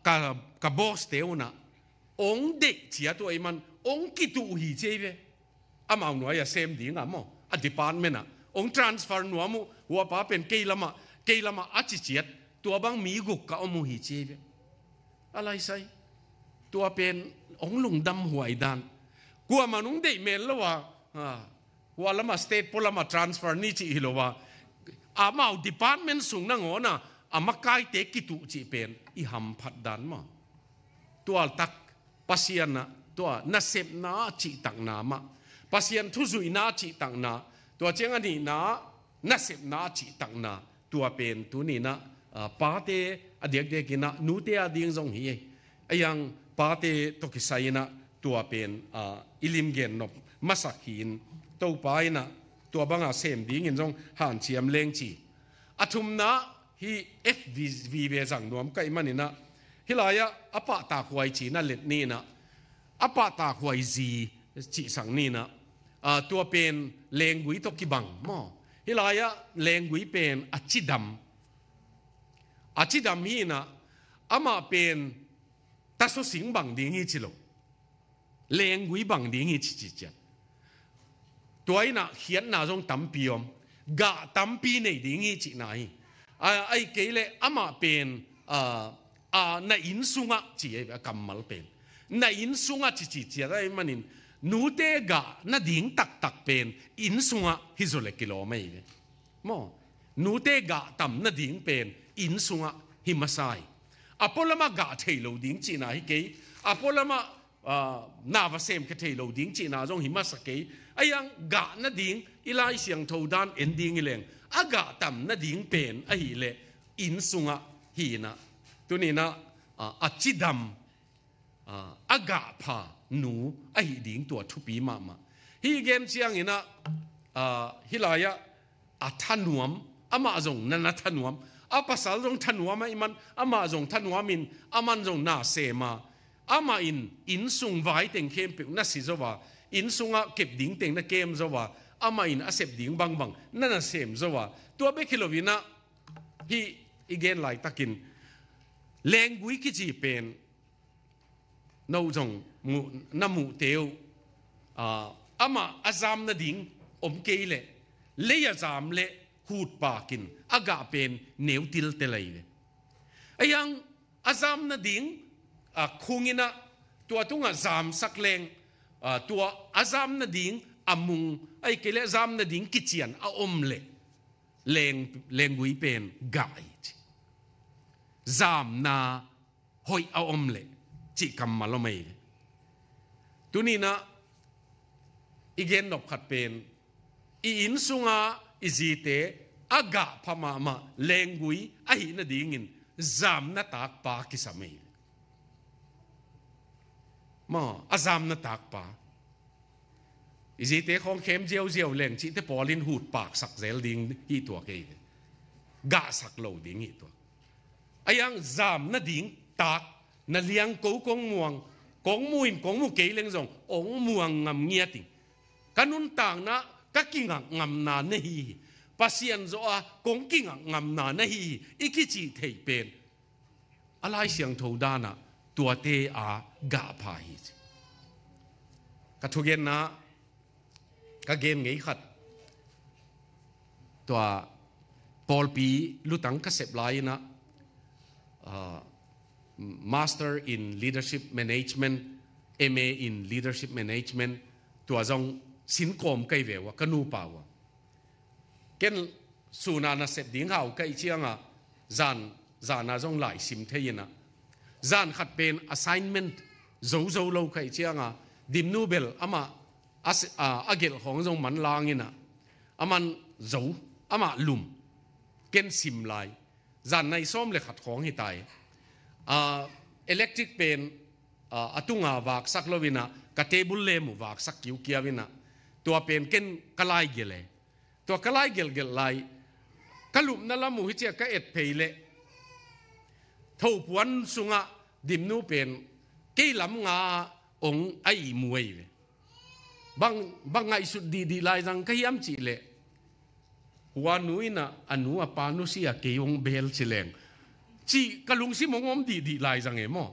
ka ka boss te una องเด็กเสียตัวไอ้มันองกิตุหีเจ๊เวอามาวหน่วยอะเซมดีงามออดีปานเมนะองทรานสเฟอร์หนัวมูหัวป้าเป็นเกลมาเกลมาอจิเจียตัวบางมีกุกกะอมูหีเจ๊เวอะไรใส่ตัวเป็นองลุงดำหวยดันกลัวมันองเด็กเมลละว่าว่าละมาสเตทพลมาทรานสเฟอร์นี่จีฮิโลวะอามาวดีปานเมนสูงนั่งหัวนะอามากายเตกิตุจีเป็นอีหัมพัดดันมาตัวตัก pasian na tua na sep na chi tang na ma pasian thu zui na chi tang na tua cheng ani na na sep na chi tang na tua pen tu ni na pa te adek de kina nu te a ding zong hi ayang pa te to ki sai na tua pen ilim gen nop masak hin to pa na tua banga sem ding in zong han chiam leng chi athum na hi fvv ve zang nuam kai manina na hi laya apa ta huai chi na let ni na apa ta huai gì chỉ sang ni na à tua pen leng gui to ki bang mo hi laya leng gui pen achi dam achi dam hi na ama pen ta so sing bang ding hi chi lo leng gui bang ding hi chi chi chan tuai na hian na jong tam pi om ga tam pi nei ding hi chi nai ai ai ke le ama pen à a na in sunga chi e kam mal pen na in sunga chi chi chi em manin nu te Gà na ding tak tak pen in sunga hi zo le kilo mấy ve mò, nu te gà tam na ding pen in sunga hi masai apolama gà thei lo ding chi na hi ke apolama na va sem ka thei lo ding chi na jong hi masa ke ayang gà na ding ilai siang tho đan en ding ileng aga tam na ding pen a hi le in sunga hi na ตัวนี้นะอาจิดัมอากาพาหนูไอ้ดิงตัวทุปีมามาฮีเกมเชียงอินะฮิลายะอัทนวมอามาจงนันทนวมอาภาษาจงทนวมไอ้มันอามาจงทนวมินอามันจงนาเซมาอามาอินอินสุงไว้เต็งเข้มเปียนั่นสิจวาอินสุงอ่ะเก็บดิ่งเต็งนั่นเกมจวาอามาอินอาเสบดิ่งบังบังนั่นเซมจวาตัวเบคิโลวินะฮีอีเกนไลตักิน language ki chi pen no jong mu na mu teu à, a ama azam na ding om ke le le azam le hut pa kin aga pen neu til te lai le ayang azam na ding a à, khungina tua tunga zam à sak leng tua azam na ding amung ai kele azam na ding kichian a om le leng lengui pen gai จามนาหอยเอาอมเละจิกรรมมาลไม่ตุนี้นะอีเกนนบขัดเป็นอีอินสุงาอีจีเตอากาพมามาเลงกุยไอหินดีงินจามนาตากปากิสมัยมาอาจามนาตากปาอีจีเตของเข้มเจียวเจียวเลงจิตเตปอลินหูดปากสักเซลดิงอีตัวเกยกะสักโลดิงอีตัว ayang zam na ding tak na liang ko kong muang kong muim kong mu ke leng zong ong muang ngam ngia ting kanun tang na ka kinga ngam na na hi pasian zo a kong kinga ngam na na hi ikichi thei pen alai siang tho na, tua te a ga pa hi ka thugen na ka game ngei khat tua Paul pi lutang ka sep lai na uh, Master in Leadership Management, MA in Leadership Management, tu tua zong xin kom cây về wa kanu pa wa. Ken su na na sep ding hao cây chiang à, zan zan na zong lai sim thế yin à, zan khát pen assignment dấu dấu lâu cây chiang à, dim nu bel ama as à agel hong zong man lang yin à, aman dấu ama lum ken sim lại จันในส้มเลยขัดของหิตายอ่าอิเล็กทริกเป็นอ่าตุงอาวากสักลวินะกเตบุลเลมุวากสักคิวเกียวินะตัวเป็นเก่นกลายเกลเลตัวกลายเกลเกลไลกลุมนั่นละมูฮิเจกเอ็ดเพลเลทูปวนสุงะดิมนูเป็นกี่ลำงาองไอมวยบางบางไงสุดดีดีลายจังก็ยำจีเล wanuina anu apanu si a keong bel sileng chi kalung si mong om di di lai zang emo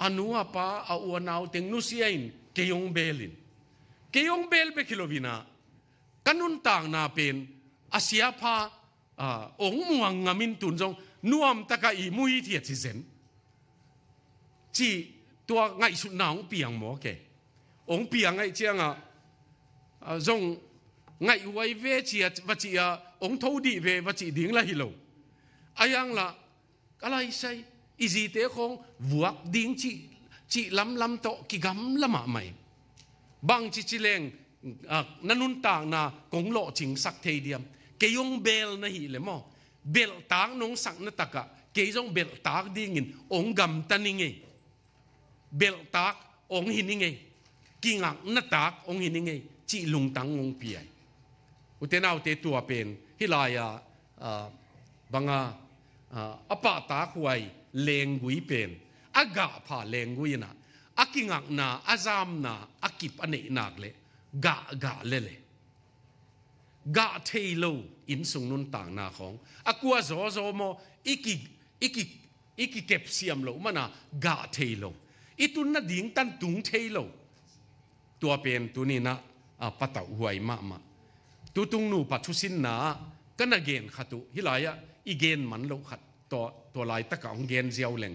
anu pa a uanau teng nu si ain keong belin keong bel be kilovina kanun tang na pen asia pha a ong muang ngamin tun jong nuam taka i mui thia chi zen chi tua ngai su naung piang mo ke ong piang ai chiang a zong ngai uai ve chia vachi ông ờ, thâu tho về và chị ding la hi lo ayang la kalai sai izi te khong vuak ding chi chi lam lam to ki gam lama mai bang chi chi leng nanun tang na kong lo ching sak thei diam ke yong bel na hi le mo bel tang nong sak na taka ke yong bel tak ding in ong gam tani nge bel tak ong hi ni nge ki ngak na tak ong hi ni nge chi lung tang ông pi ai อุตนาอุตตัวเป็นฮิลายาบังอาอปาตาควายเลงกุยเป็นอากาพาเลงกุยนะอากิงักนาอาซามนาอากิปอเนนักเลกากาเลเลกาเทโลอินสุงนุนต่างนาของอากัวโซโซโมอีกิอีกิอีกิเก็บเสียมโลมานาะกาเทโลอีตุนนาดิงตันตุงเทโล ตัวเป็นตัวนี้นะปะตะาหวยมากมาตุตุงนูปัทุสินนาก็นเกนขัตุฮิไลยะอีเกนมันโลขัดตัวตัวลายตะกองเกนเจียวเลง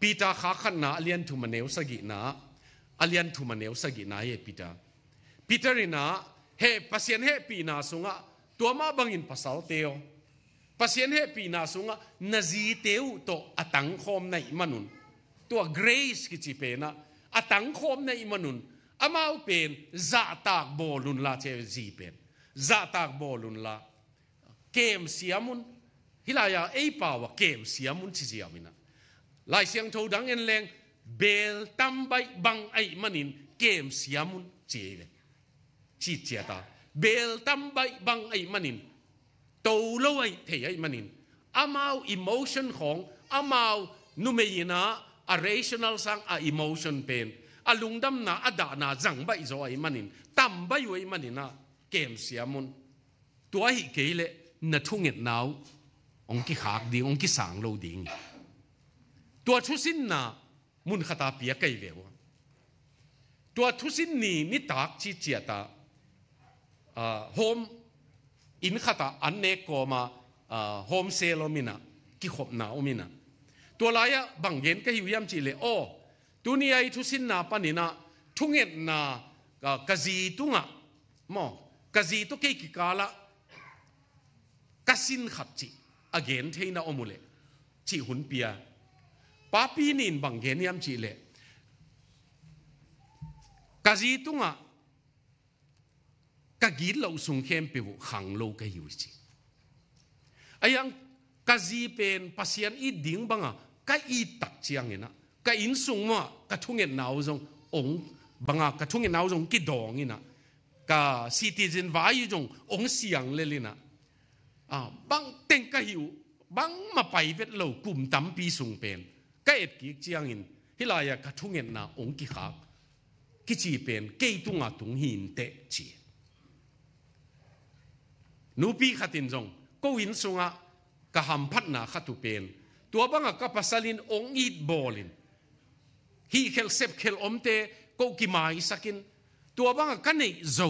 ปีตาขาขันนาเลียนทุมเนวสกินาเลียนทุมเนวสกินาเฮปีตาปีตาเรินาเฮปัสเซนเฮปีนาสุงะตัวมาบังอินภาษาเตียวปัสเซนเฮปีนาสุงะนาจีเตียวตัวอตังคมในมนุน ตัวเกรซกิจิเปนะอตังคมในมนุนอามาอุเปนจาตากโบลุนลาเจวจีเปน za tak bolun la kem siamun hilaya ei pawa kem siamun chi ziamina lai siang tho dang en leng bel tam bai bang ai manin kem siamun chi le chi chia ta bel tam bai bang ai manin to lo ai thei ai manin amau emotion khong amau numeina a rational sang a emotion pain alungdam na ada na jang bai zo ai manin tam bai wei manina เกมเสียมุนตัวหิเกลเลนัทุงเงินนาวองกิขากดีองกิสางโลดิงตัวทุสินนามุนขตาเปียกไกเววตัวทุสินนีนิตากชีเจียตาโฮมอินขตาอันเนกโกมาโฮมเซโลมินากิขบนาอมินาตัวลายบังเย็นก็หิวยามจีเลโอตัวนี้ไอ้ทุสินนาปนินาทุงเงินนากะจีตุงะมอ kazi to ke ki kala kasin khat chi again theina omule chi hun pia papi ni in bang ge niam chi le kazi tunga ka gi lo sung khem pe bu khang lo ka yu chi ayang kazi pen pasian i ding banga ka i tak chiang ina ka in sung ma ka thungen nau jong ong banga ka thungen nau jong ki dong ina cả citizen vá yu jong ong siang le lina à bang teng ka hiu bang ma pai vet lo kum tam pi à, sung pen ka et ki chiang in hilaya ka thungen na ong ki khak ki chi pen ke tung a tung hin te chi nu pi khatin jong ko in sunga ka ham phat na khatu pen tua banga ka à, pasalin ong it bolin hi khel sep khel omte ko ki mai sakin ตัวบ้างกันในโจ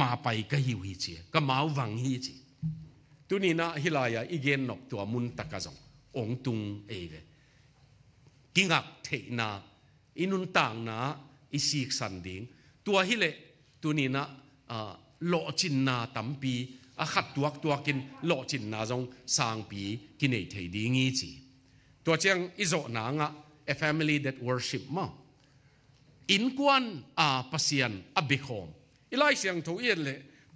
มาไปก็หิวหิเจียก็มาวังฮีจีตัวนี้นะฮิลายาอีเกนนกตัวมุนตะกะจงองตุงเอเวกิงักเทนาอินุนต่างนะอิสีกสันดิงตัวฮิเลตัวนี้นะโลจินนาตัมปีอาขัดตัวตัวกินโลจินนาจงสางปีกินไอเทดิงี้จีตัวเจียงอิโจนางะ a family that worship มั่งอินกวนอาพัศยันอบิคมอีไลสซียงทวเอลเล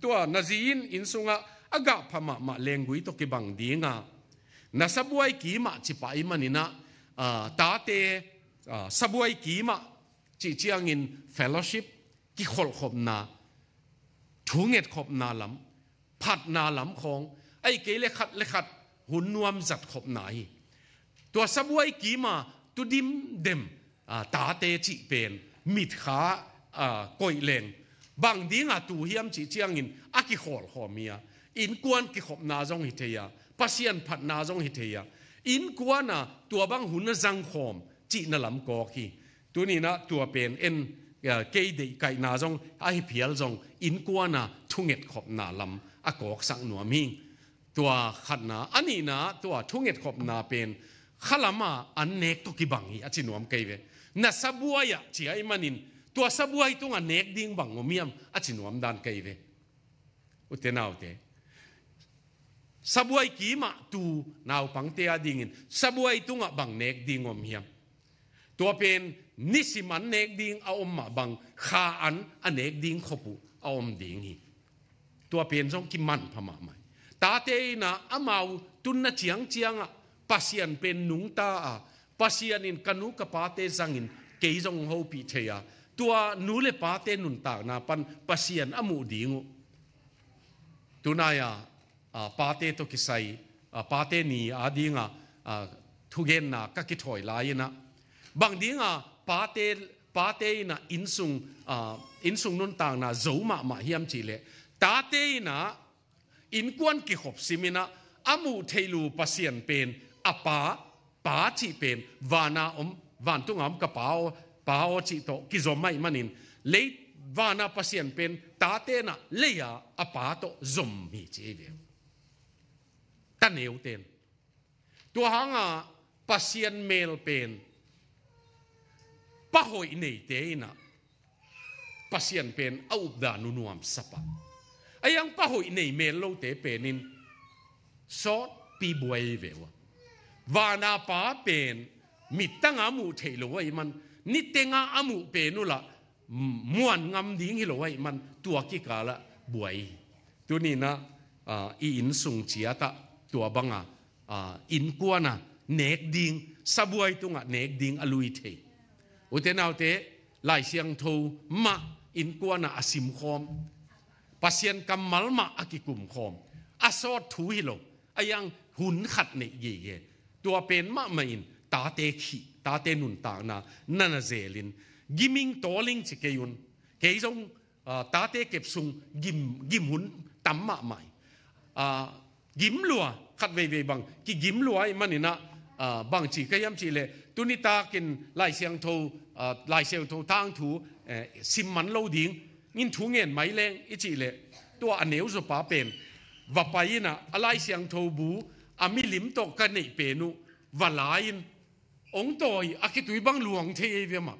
ตัวนาซีนอินสุงะอากาพมามาเลงวิยตกิบังดีงะนาสบวยกีมาจิปายมันนินะตาเตสบวยกีมาจิจียงอินเฟลโลชิพกิขลขบนาทุงเอ็ดขบนาลำผัดนาลำของไอ้เกเลขัดเลขัดหุ่นนวมจัดขบไหนตัวสบวยกีมาตุดิมเดมตาเตจิเป็นมิดขาก่อยเลงบางดีงาตูเฮียมจีเจียงอินอากิขอลขอมียอินกวนกิขบนาจงหิเทียปัสยันผัดนาจงหิเทียอินกวนะตัวบางหุนจังขอมจีนลำกอกีตัวนี้นะตัวเป็นเอ็นเกยเดไกนาจงไอเพียลจงอินกวนะทุงเอ็ดขบนาลำอากอกสังหนัวมิงตัวขัดนาอันนี้นะ ตัวทุงเอ็ดขบนาเป็นขลามาอันเนกตุกิบังอีอจินวมเกยเว na sabuaya ah, chi ai manin tua sabuai tunga nek ding bang omiam achinuam dan kaive utenaute sabuai ki ma tu nau pang pangte dingin sabuai tunga bang nek ding om hiam tua pen nisiman nek ding a om bang kha an a nek ding khopu a om ding hi tua pen song ki man phama mai ta te na amau tun na chiang chiang a ah, pasian pen nung ta a ah, pasian in kanu ka pa te zangin ke jong ho pi theya tua nu le pa te nun tak na pan pasian amu dingu tunaya a pa te to kisai a pa te ni adinga a thugen na ka ki thoi laina bang dinga pa pate pa te na insung a insung nun tak na zo ma ma hiam chile ta te na in kwan ki khop simina amu theilu pasian pen apa pa chi pen wana om van tu ngam ka pao pao chi to ki zo mai manin le wana pasien pen ta te na le ya a to zom mi chi ve ta neu ten tu hanga pasien mel pen pa hoi nei te na pasien pen au da nu nuam sapa ayang pa hoi nei mel lo te penin so pi buai ve wa và na pa pen mi tang amu thei lo wai man ni tenga amu pe nu la muan ngam ding hi lo wai man tua ki ka la buai tu ni na i in sung chia ta tua banga in kuana nek ding sabuai tu nga nek ding alui thei u te nau te lai siang tho ma in kuana asim khom pasien mal ma akikum khom asot thu hi lo ayang hun khat ne ye ye ตัวเป็นมากมาอินตาเตขีตาเตนุนตากนานั่นเจลินกิมิงโตลิงสิเกยุนเกยซงตาเตเก็บซุงกิมกิมหุนตัมมากใหม่กิมลัวขัดเวเวบังกิกิมลัวมันนี่นะบังจีก็ย่ำจีเลยตุนิตากินลายเสียงทูลายเสียงทูทางถูสิมันโลดิงงินถูเงินไหมแรงอีจีเลยตัวอันเนียวสุปาเป็นวับไปนะลายเสียงทูบู ami lim to ka nei pe nu valain ong toy aki tui bang luang the ve ma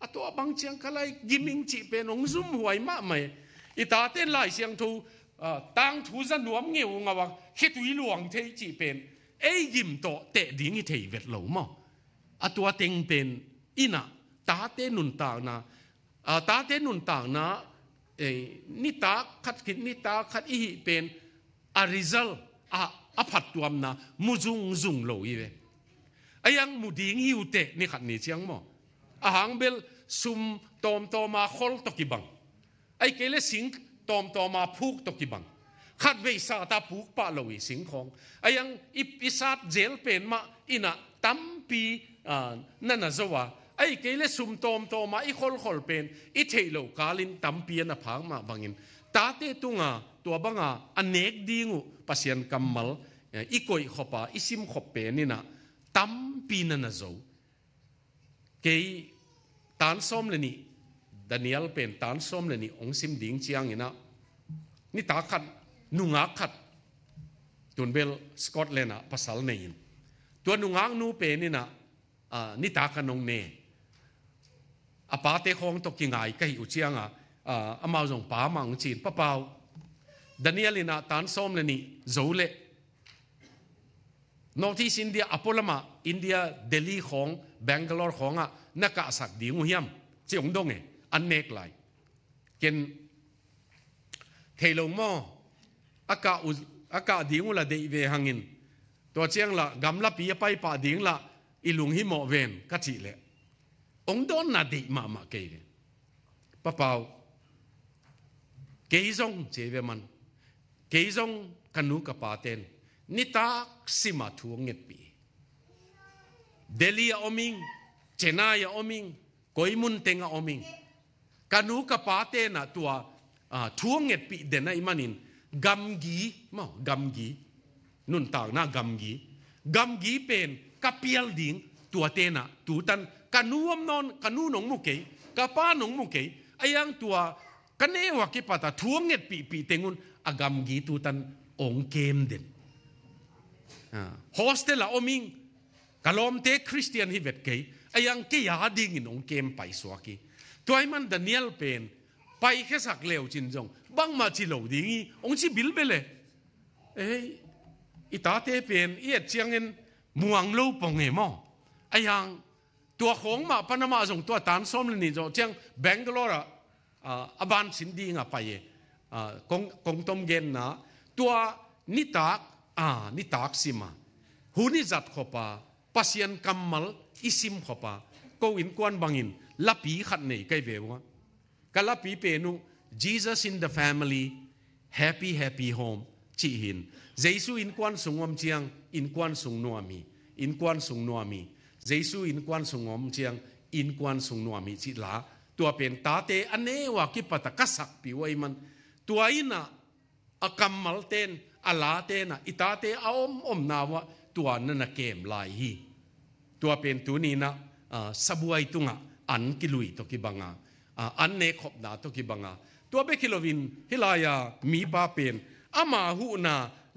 ato bang chiang kalai giming chi pe nong zum huai ma mai ita ten lai siang thu tang thu za nuam nge u nga wa khi tui luang the chi pen ei gim to te ding i thei vet lo ma atua teng pen ina ta te nun ta na ta te nun ta na e, ni ta khat khit ni ta khat i hi pen a result a อภัดตัวมนะมุจุงจุงโลอยเวไอ้ยังมุดิงหิวเตะนี่ขัดนี่เชียงมออาหางเบลซุมตอมตอมาคอลตกิบังไอ้เกลสิงตอมตอมาพูกตกิบังขัดเวสาตาพูกปะโลอยสิงของไอ้ยังอิปิสัดเจลเป็นมาอินะตั้มปีนั่นนะจวะไอ้เกลสุมตอมตอมาอิคอลคอลเป็นอิเทโลกาลินตั้มปีนะพังมาบังอิน ตาเตตุงาตัวบังอ่ะอเนกดีงูปัสยันกำมลอีกอยขบะอิซิมขบเปนี่นะตั้มปีนันนะโจเกยตานส้มเลยนี่ดานิเอลเป็นตานส้มเลยนี่องซิมดิ่งเชียงนี่นะนี่ตาขัดนุงาขัดตุนเบลสกอตแลนด์อ่ะภาษาเนียนตัวนุงางนูเป็นนี่นะนี่ตาขันงเน่อาปาเตคงตกยังไงก็หิวเชียงอ่ะอามาส่งป้ามังจีนป้าเปล่าดนิเอลินาตันสอมเลนีโจเลนอทีสอินเดียอพอลมาอินเดียเดลีของแบงกลอร์ของอ่ะนักกษักดีงูเฮียมจีองดงเออันเนกไลเกนเทโลมออากาอุอากาดีงูละเดีเวหังอินตัวเชียงละกำลับปีไปป่าดีงละอิลุงฮิมอเวนกัจจิเลองดอนนาดีมามาเกยป้าเปาเกยซงเจววมัน keizong kanu kapaten nita sima thu pi delhi oming chennai oming koimun tenga oming kanu kapate na tua ah, thu pi dena imanin gamgi ma gamgi nun tak na gamgi gamgi pen kapial ding tua tena tutan kanuam non kanu nong mukei kapa nong mukei ayang tua กันเอวกิปตาทวงเง็ดปีปีเตงุนอากรรมกีตูตันองเกมเด่นโฮสเตลอมิงกลอมเตคริสเตียนฮิเวตเกยไอยังกียาดิงินองเกมไปสวกีตัวไอ้มันดานิเอลเป็นไปแค่สักเลวจินจงบังมาจิโลดิงีองชิบิลเบเลเอ้ยอิตาเตเป็นเอเจียงเงินมวงลูปองเงมอไอยัง ตัวของมาปนมาส่งตัวตานส้มลินิจงเจียงแบงกลอระอาบานสินดีงาไปกงกงต้มเย็นนะตัวนิตากอ่านิตากสิมาหูนิจัดขบาปัสยันกัมมลอิสิมขบาก็อินกวนบังอินลับปีขัดนี่ใกล้เววะกะลับปีเปนุ Jesus in the family happy happy home จีหินเจสุอินกวนสงวมเจียงอินกวนสงนัวมีอินกวนสงนัวมีเจสุอินกวนสงวมเจียงอินกวนสงนัวมีจิตลาตัวเป็นตาเตอันเนว่ากิปตะกสักปิวไอมันตัวอินะอักำมัลเตนอลาเตนะอิตาเตออมอมนาวะตัวนันเกมลายฮีตัวเป็นตัวนี้นะสบวยตุงะอันกิลุยตกิบังะอันเนขบนาตกิบังะตัวเบคิโลวินฮิลายามีบาเป็นอามาหูนา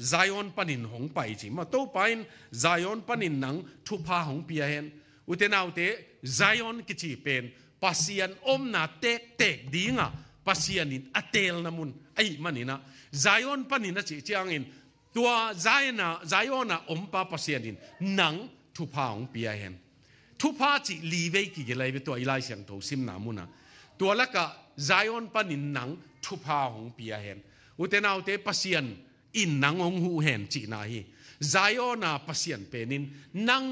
ไซออนปนินหงไปจิมาโตไปนไซออนปนินนังทุพาหงเปียเห็นอุเตนาอุเตไซออนกิจิเป็น pasian om na tek tek dinga pasianin atel namun ai manina zion panina chi changin tua zaina om pa pasianin nang tu paung pia hen thu pa chi liwei ki ge lai to ilai siang tho sim namuna tua laka zion panin nang tu paung pia hen utena ute pasian in nang ong hu hen chi na hi zaiona pasian penin nang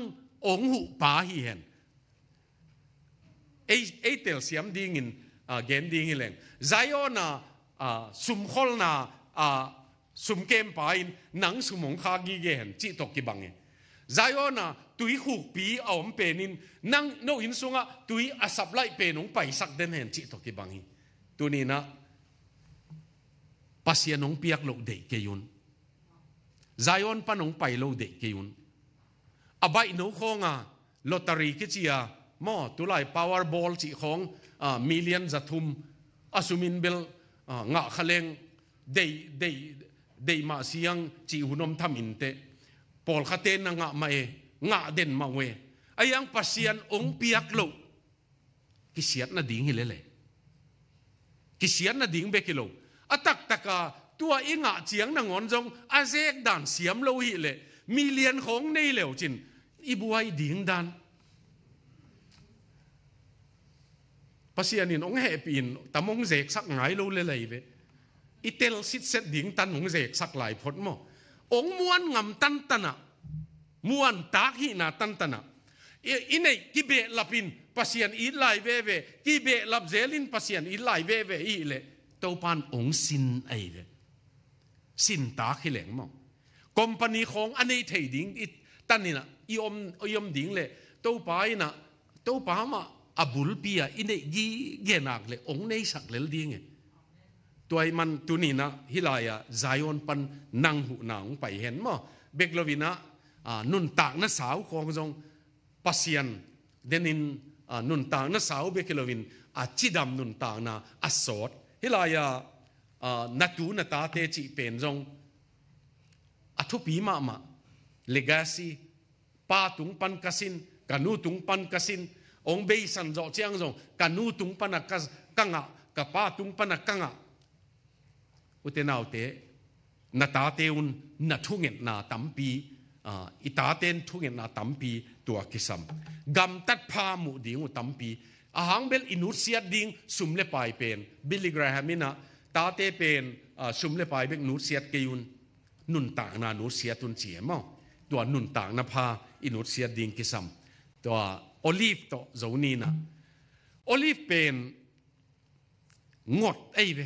ong hu pa hi hen Eitel siam dingin uh, gen dingileng. Zayo na sumhol na uh, sumkem pain nang sumong kagi gen chi tok kibangin. Zayo na tui huk pi aom penin nang no insunga tui asablay penong paisak den hen chi tok kibangin. Tunina pasyanong piak lo de kayun. Zayon panong pailo de kayun. Abay no ko nga lottery kitiya มอตุไล powerball จีของมิเลียนจัตุมอาสุมินเบลงะขเลงเดย์เดย์เดย์มาเสียงจีหุนมทำอินเตปอลคาเตนงะมาเองะเด่นมาเวไอยังปัสยันองเปียกโลกิเสียนนาดิ่งฮิเลเลกิเสียนนาดิ่งเบกิโลอตักตะกาตัวอิงะเจียงนางอนจงอาเซกด่านเสียมโลฮิเลมีเลียนของในเหลวจินอิบุไอดิ่งดาน pasianin ong hepin tamong zek sak ngai lo le leive itel sit set ding tan ong zek sak lai phot mo ong muan ngam tan tana muan tak hi na tan tana ine kibe lapin pasian i lai ve ve kibe lap zelin pasian i lai ve ve i le to pan ong sin ai le sin ta khi leng mo company khong anei thei ding it tanina i om i om ding le to pai na to pa ma abul pia ine gi genak le ong nei sak lel ding tuai man tunina hilaya zion pan nang hu na pai hen mo beklovina nun tak na sau khong jong pasian denin nun tak na sau beklovin a chidam nun tak na asot hilaya na tu na ta te chi pen jong athupi ma ma legacy pa tung pan kasin kanu tung pan kasin องเบสันจอกเจียงจงกันนูตุงปนักกังะกับป้าตุงปนักกังะอุตนาอุเตนาตาเตอุนนาทุเงินนาตัมปีอิตาเตนทุเงินนาตัมปีตัวกิสัมกำตัดพามุดิงตัมปีอาหางเบลอินุสเซียดิงสุมเลปายเป็นบิลิกราฮามินะตาเตเป็นสุมเลปายเบกนุสเียดเกยุนนุนต่างนานุสียตุนเสียมอ่งตัวนุนต่างนาพาอินุสเซียดิงกิสัมตัวโอลิฟตโตโจนีนะโอลิฟเป็นงดไอ้เว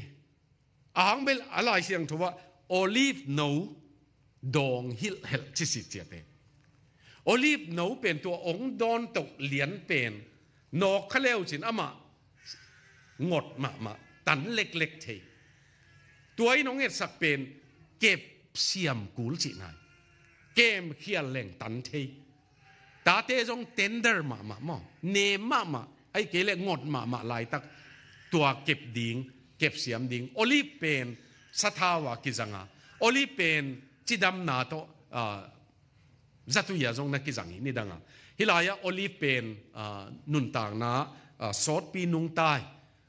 อังเบลอะไรเสียงทว่าโอลิฟโนดองฮิลเฮลชิสิเจเตโอลิฟโนเป็นตัวองดอนตกเหรียญเป็นนอกขเลวสินอมะงดมามาตันเล็กๆเทตัวไอ้น้องเอ็ดสักเป็นเก็บเสียมกูลจินายเกมเขียนแหล่งตันเท ta te jong tender ma ma mo ne ma ma ấy cái le ngọt ma ma lai tak tua kep ding kep xiêm ding oli pen sathawa ki zanga oli pen chidam na to à, zatu ya jong na ki zangi ni danga hilaya oli pen à, nun tang na à, sot pi nung tai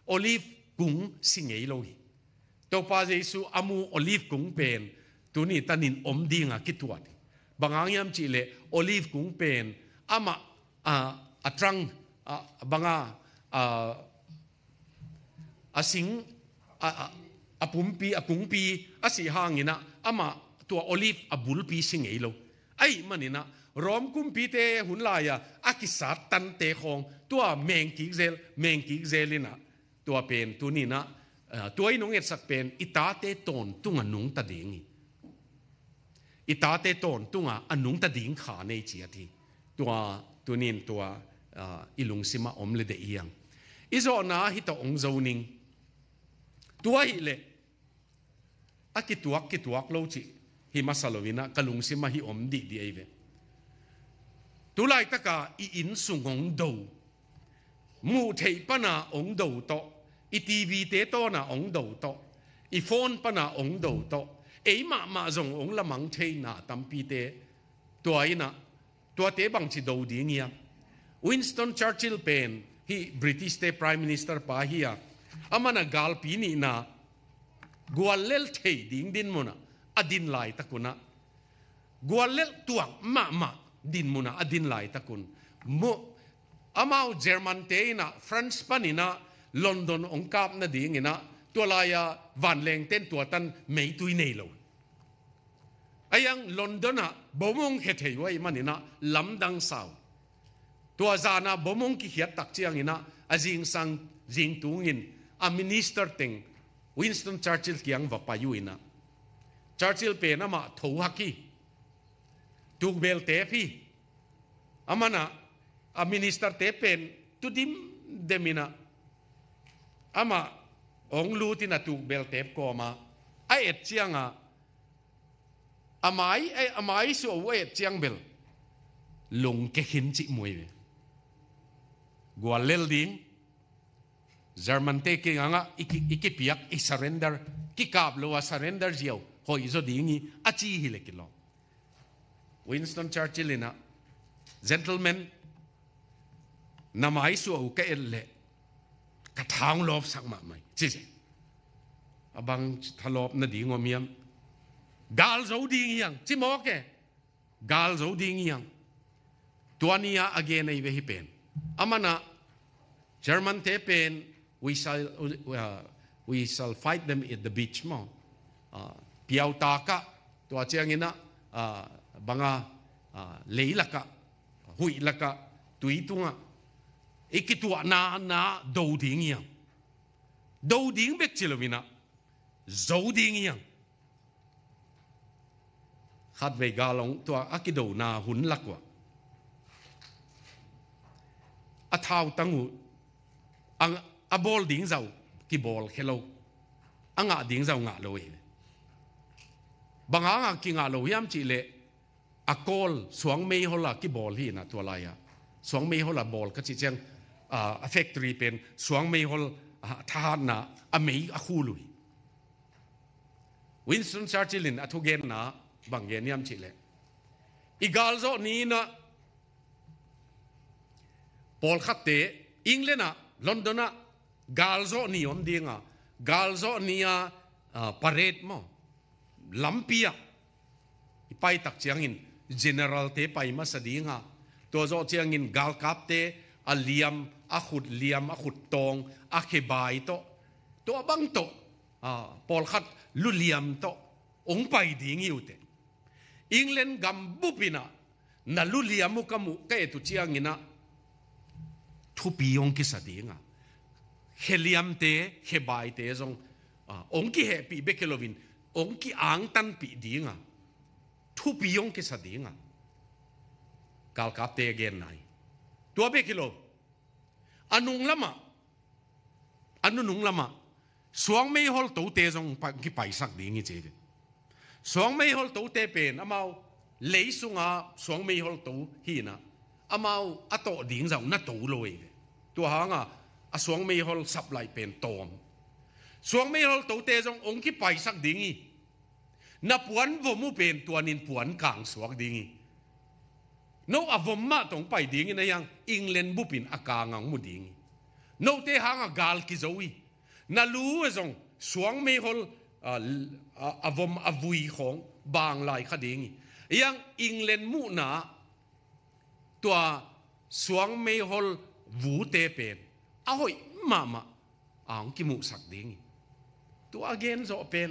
olive kung singei lo hi to pa jesu amu olive kung pen tu tuni tanin om à dinga kitwat bangang yam chi le olive kung pen ama uh, atrang uh, banga uh, asing uh, apumpi akungpi asihangina ama tua olive abulpi singailo ai manina rom kumpi te hunlaya akisat tan te khong tua mengki zel mengki zelina tua pen tunina uh, tua inong et sak pen itate ton tunga nung tadingi itate ton tunga anung tading kha nei chiati. athi ตัวตัวนินตัวอิลุงซิมาอมเลเดียงอิจอนาฮิตองโจนิงตัวฮิเลอากิตัวกิตัวโลจิฮิมาสโลวินะกลุงซิมาฮิอมดีดีเอเวตัวไลตะกาอินสุงองโดมูเทปนาองโดโตอีทีวีเตโตนาองโดโตอีโฟนปนาองโดโตเอ้มามาจงองละมังเทนาตัมปีเตตัวอินะ tuate bang si Dodi niya. Winston Churchill pen, hi British te Prime Minister pa hiya. Ama na galpini na gualel te ding din mo na adin lai takuna. Gualel tuang ma ma din mo na adin lai takun. Mo amao German te na France pa ni na London ongkap na ding ina tualaya vanleng ten tuatan may tuinay lo ayang Londona bomong heteiway na lamdang saw. Tua zana bomong kihiat takciang ina azing sang zing tungin a minister ting Winston Churchill kiang vapayu ina. Churchill pe na ma thouhaki tugbel tepi amana a minister tepen tudim demina ama ong lutin na tugbel tep ko ma a et a amai e amai su we chiang bel lung ke hin chi mui ve gwalel ding german te ke anga iki iki piak i surrender ki kap lo surrender jiao hoi zo ding ni achi hi le kilo winston churchill ina gentlemen namai su au ke le ka thang lob sak ma mai chi abang thalop na ding omiam gal zo ding yang chi mo ke gal zo ding yang tuania again ai ve pen amana german te pen we shall uh, we shall fight them at the beach mo uh, piau taka to achangina uh, banga uh, leilaka huilaka tuitunga ikitua na na do ding yang do ding bek chilomina zo ding yang khát về gà lòng tua akido na hún hun lakwa a thao tangu ang a ball ding zau ki ball hello anga ding zau nga loi banga nga ki nga lo yam chỉ lệ a call suang mei hola ki ball hi na tua la ya à. suang mei hola ball ka chi chang a à, factory pen suang mei hol à, tha na a mei a khu lui Winston Churchill in athugen na บางเยนิยมจิเลอีกาลโซนี้นะพอลคัตเตะอังเลนะลอนดอนนะกาลโซนี้อมดีงะกาลโซนีอาปาเรดมั้ลัมพียไปตักเชียงอินเ g เนอเรลเตไปมาสดีงะตัวโซเชียงอินกาลคัปเตอาเลียมอาขุดเลียมอาขุดตองอาเคบายโตตัวบังโตอ่าพอลคัดลุเลียมโตองไปดีงอยูเต England gam bupina na lulia mu kamu ka etu chiangina thu yong ki sadinga heliam te hebai te zong ah, ong ki he pi bekelovin ong ki ang tan pi dinga thupi yong ki sadinga kal kap te gen nai tua bekelo anung lama anunung lama suang mei hol to te zong pa ki paisak dingi che song mei hol to te pen amao lei sunga song mei hol à, hina amao ato ding zau na tổ loi tu à, a song mei hol sap lai pen tom song hồi tổ tế te ông ong ki pai sak dingi na puan vo mu pen tuan in puan kang suak dingi no avom ma tong pai dingi na yang england bupin akangang mu dingi no te à gal ki zowi na lu zong suang mấy hồi อวมอวุยของบางหลายคดีงี้ยังอิงเลนมุนาตัวสวงเมฮอลวูเตเป็นอหอยมามาอัางกิมุสักดีงี้ตัวเกนโซเป็น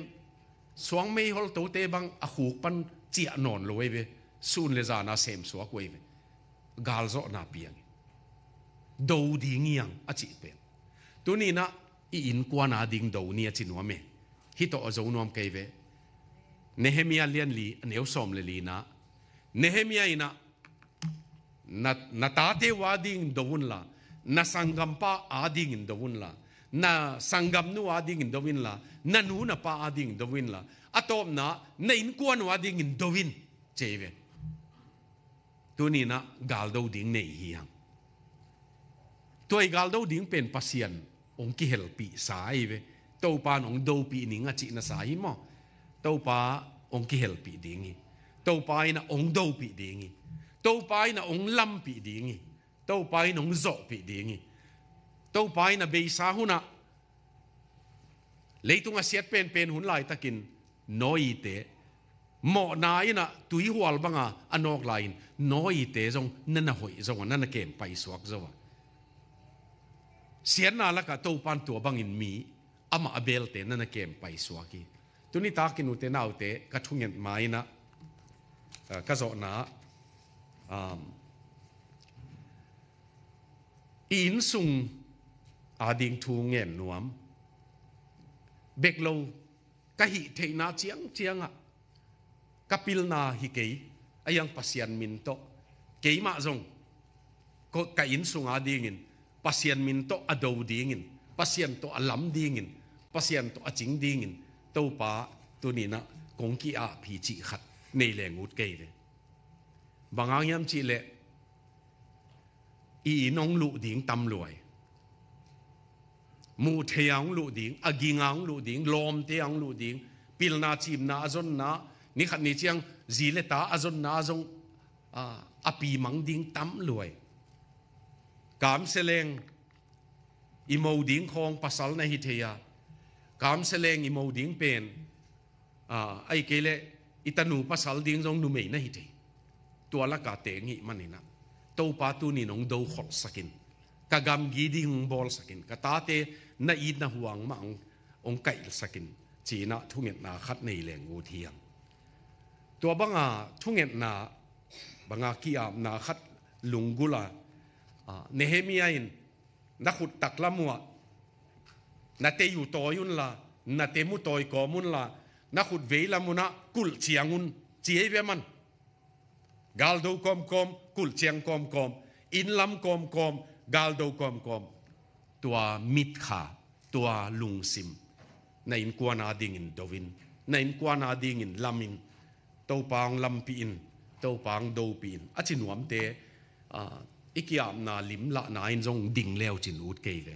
สวงเมฮอลตัวเตบังอหูปันเจียนอนลอยไปสูนเลจานาเซมสวกไว้ไปกาลโซนาเปียงดูดีเงียงอจิเป็นตัวนี้นะอินกวนาดิงดูเนี่ยจินวเมฮิตโตอโจนอมเกยเวนเฮมิอาเลียนลีเนียวซอมเลลีนาเนเฮมิอาอินานาตาเตวาดิงดวุนลานาสังกัมปาอาดิงดวุนลานาสังกัมนูอาดิงดวินลานานูนาปาอาดิงดวินลาอะตอมนาเนอินกวนวาดิงดวินเจเวตัวนี้นะกาลดูดิ่งในเฮียงตัวไอ้กาลดูดิ่งเป็นภาษาอังกฤษองค์ที่เฮลปีสายเว to pa nong do pi ning a chi na sa hi mo to pa ong ki help pi ding to pa na ong do pi ding to pa na ong lam pi ding to pa nong zo pi ding to pa na be sa na huna tung a siat pen pen hun lai takin noi te mọ na ina tui hual banga anok lain noi te zong nana hoi zong nana kem pai suak zong sian na laka to pan tua bangin mi ama abel te nana kem pai suaki tuni takin ute naute ka thungen maina ah, ka zo na um in sung ading thu ngem nuam bek lo ka hi na chiang chiang chianga kapil na hi kei ayang pasian min to kei ma zong ko ka in sung ading in pasian min to ado ding in pasian to alam ding in pasian to aching ding in to pa tunina kongki a phi chi khat nei le ngut ke le bangang yam chi le i nong lu ding tam luai mu theyang lu ding agingang lu ding lom teyang lu ding na chim na azon na ni khat ni chiang zi le ta azon na zong a api mang ding tam luai kam i imo ding khong pasal na hi theya counseling imo ding pen a ai kele itanu pasal ding jong nu mei na hi te tuala ka te ngi manina to pa tu ni nong do khol sakin ka gam gi ding bol sakin ka ta te na i na huang ma ong ong kai sakin chi na thu nget na khat nei leng u thiang tua banga thu nget na banga ki am na khat lungula nehemia in na khut tak lamwa na te yu toyun la na te mu toy ko mun la na khut ve la muna kul chiangun chiai ve man gal do kom kom kul chiang kom kom in lam kom kom gal do kom kom tua mit kha tua lung sim na in kwa na ding in dovin na in kwa na ding in lam in to pang lam pi in to pang do pi in a chin wam te a ikiam na lim la na in jong ding leo chin ut ke le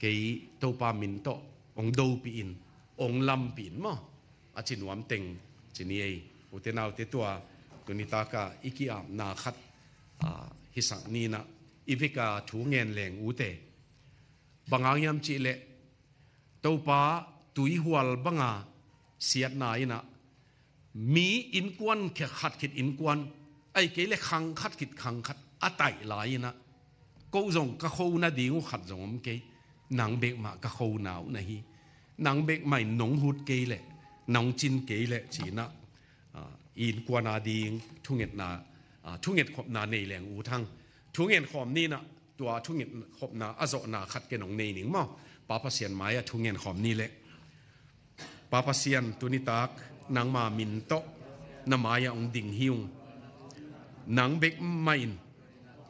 cái tàu ba min to ông đâu bị in ông lâm bị in mà à chỉ nuông tình chỉ ni ấy ô thế nào thế tua cái ta cả iki à na khát à hi sang ni na ivika thu nghen leng u te bangang yam chi le tàu ba tui hual banga siat na ina mi in quan khe khát khít in quan ai cái lệ khăng khát khít khăng khát atai lại ina câu rồng các khâu na đi ngũ khát rồng cái nàng bẹc mà cái khâu nào này nàng bẹc mai nong hút kê lệ nóng chín kê lệ chỉ na à, in qua na điên thu nghiệt na à, thu nghiệt khom na này lẹng u thăng thu nghiệt khom ni na tua thu nghiệt khom na à dọ na khát cái nóng này níng mau papa xiên mai à thu nghiệt khom ni lệ papa xiên tu ni tak nàng mà min to na mai à ông đình hiung nàng bẹc mai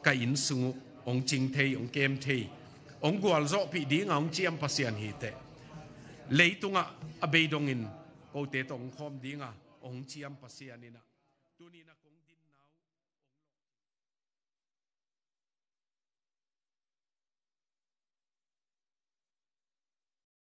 cái in sung ông chính thầy ông kem thầy ong gwal zo pi ding ang chiam pasian hi te leitunga abei dongin ko te tong khom dinga ong chiam pasian ina tunina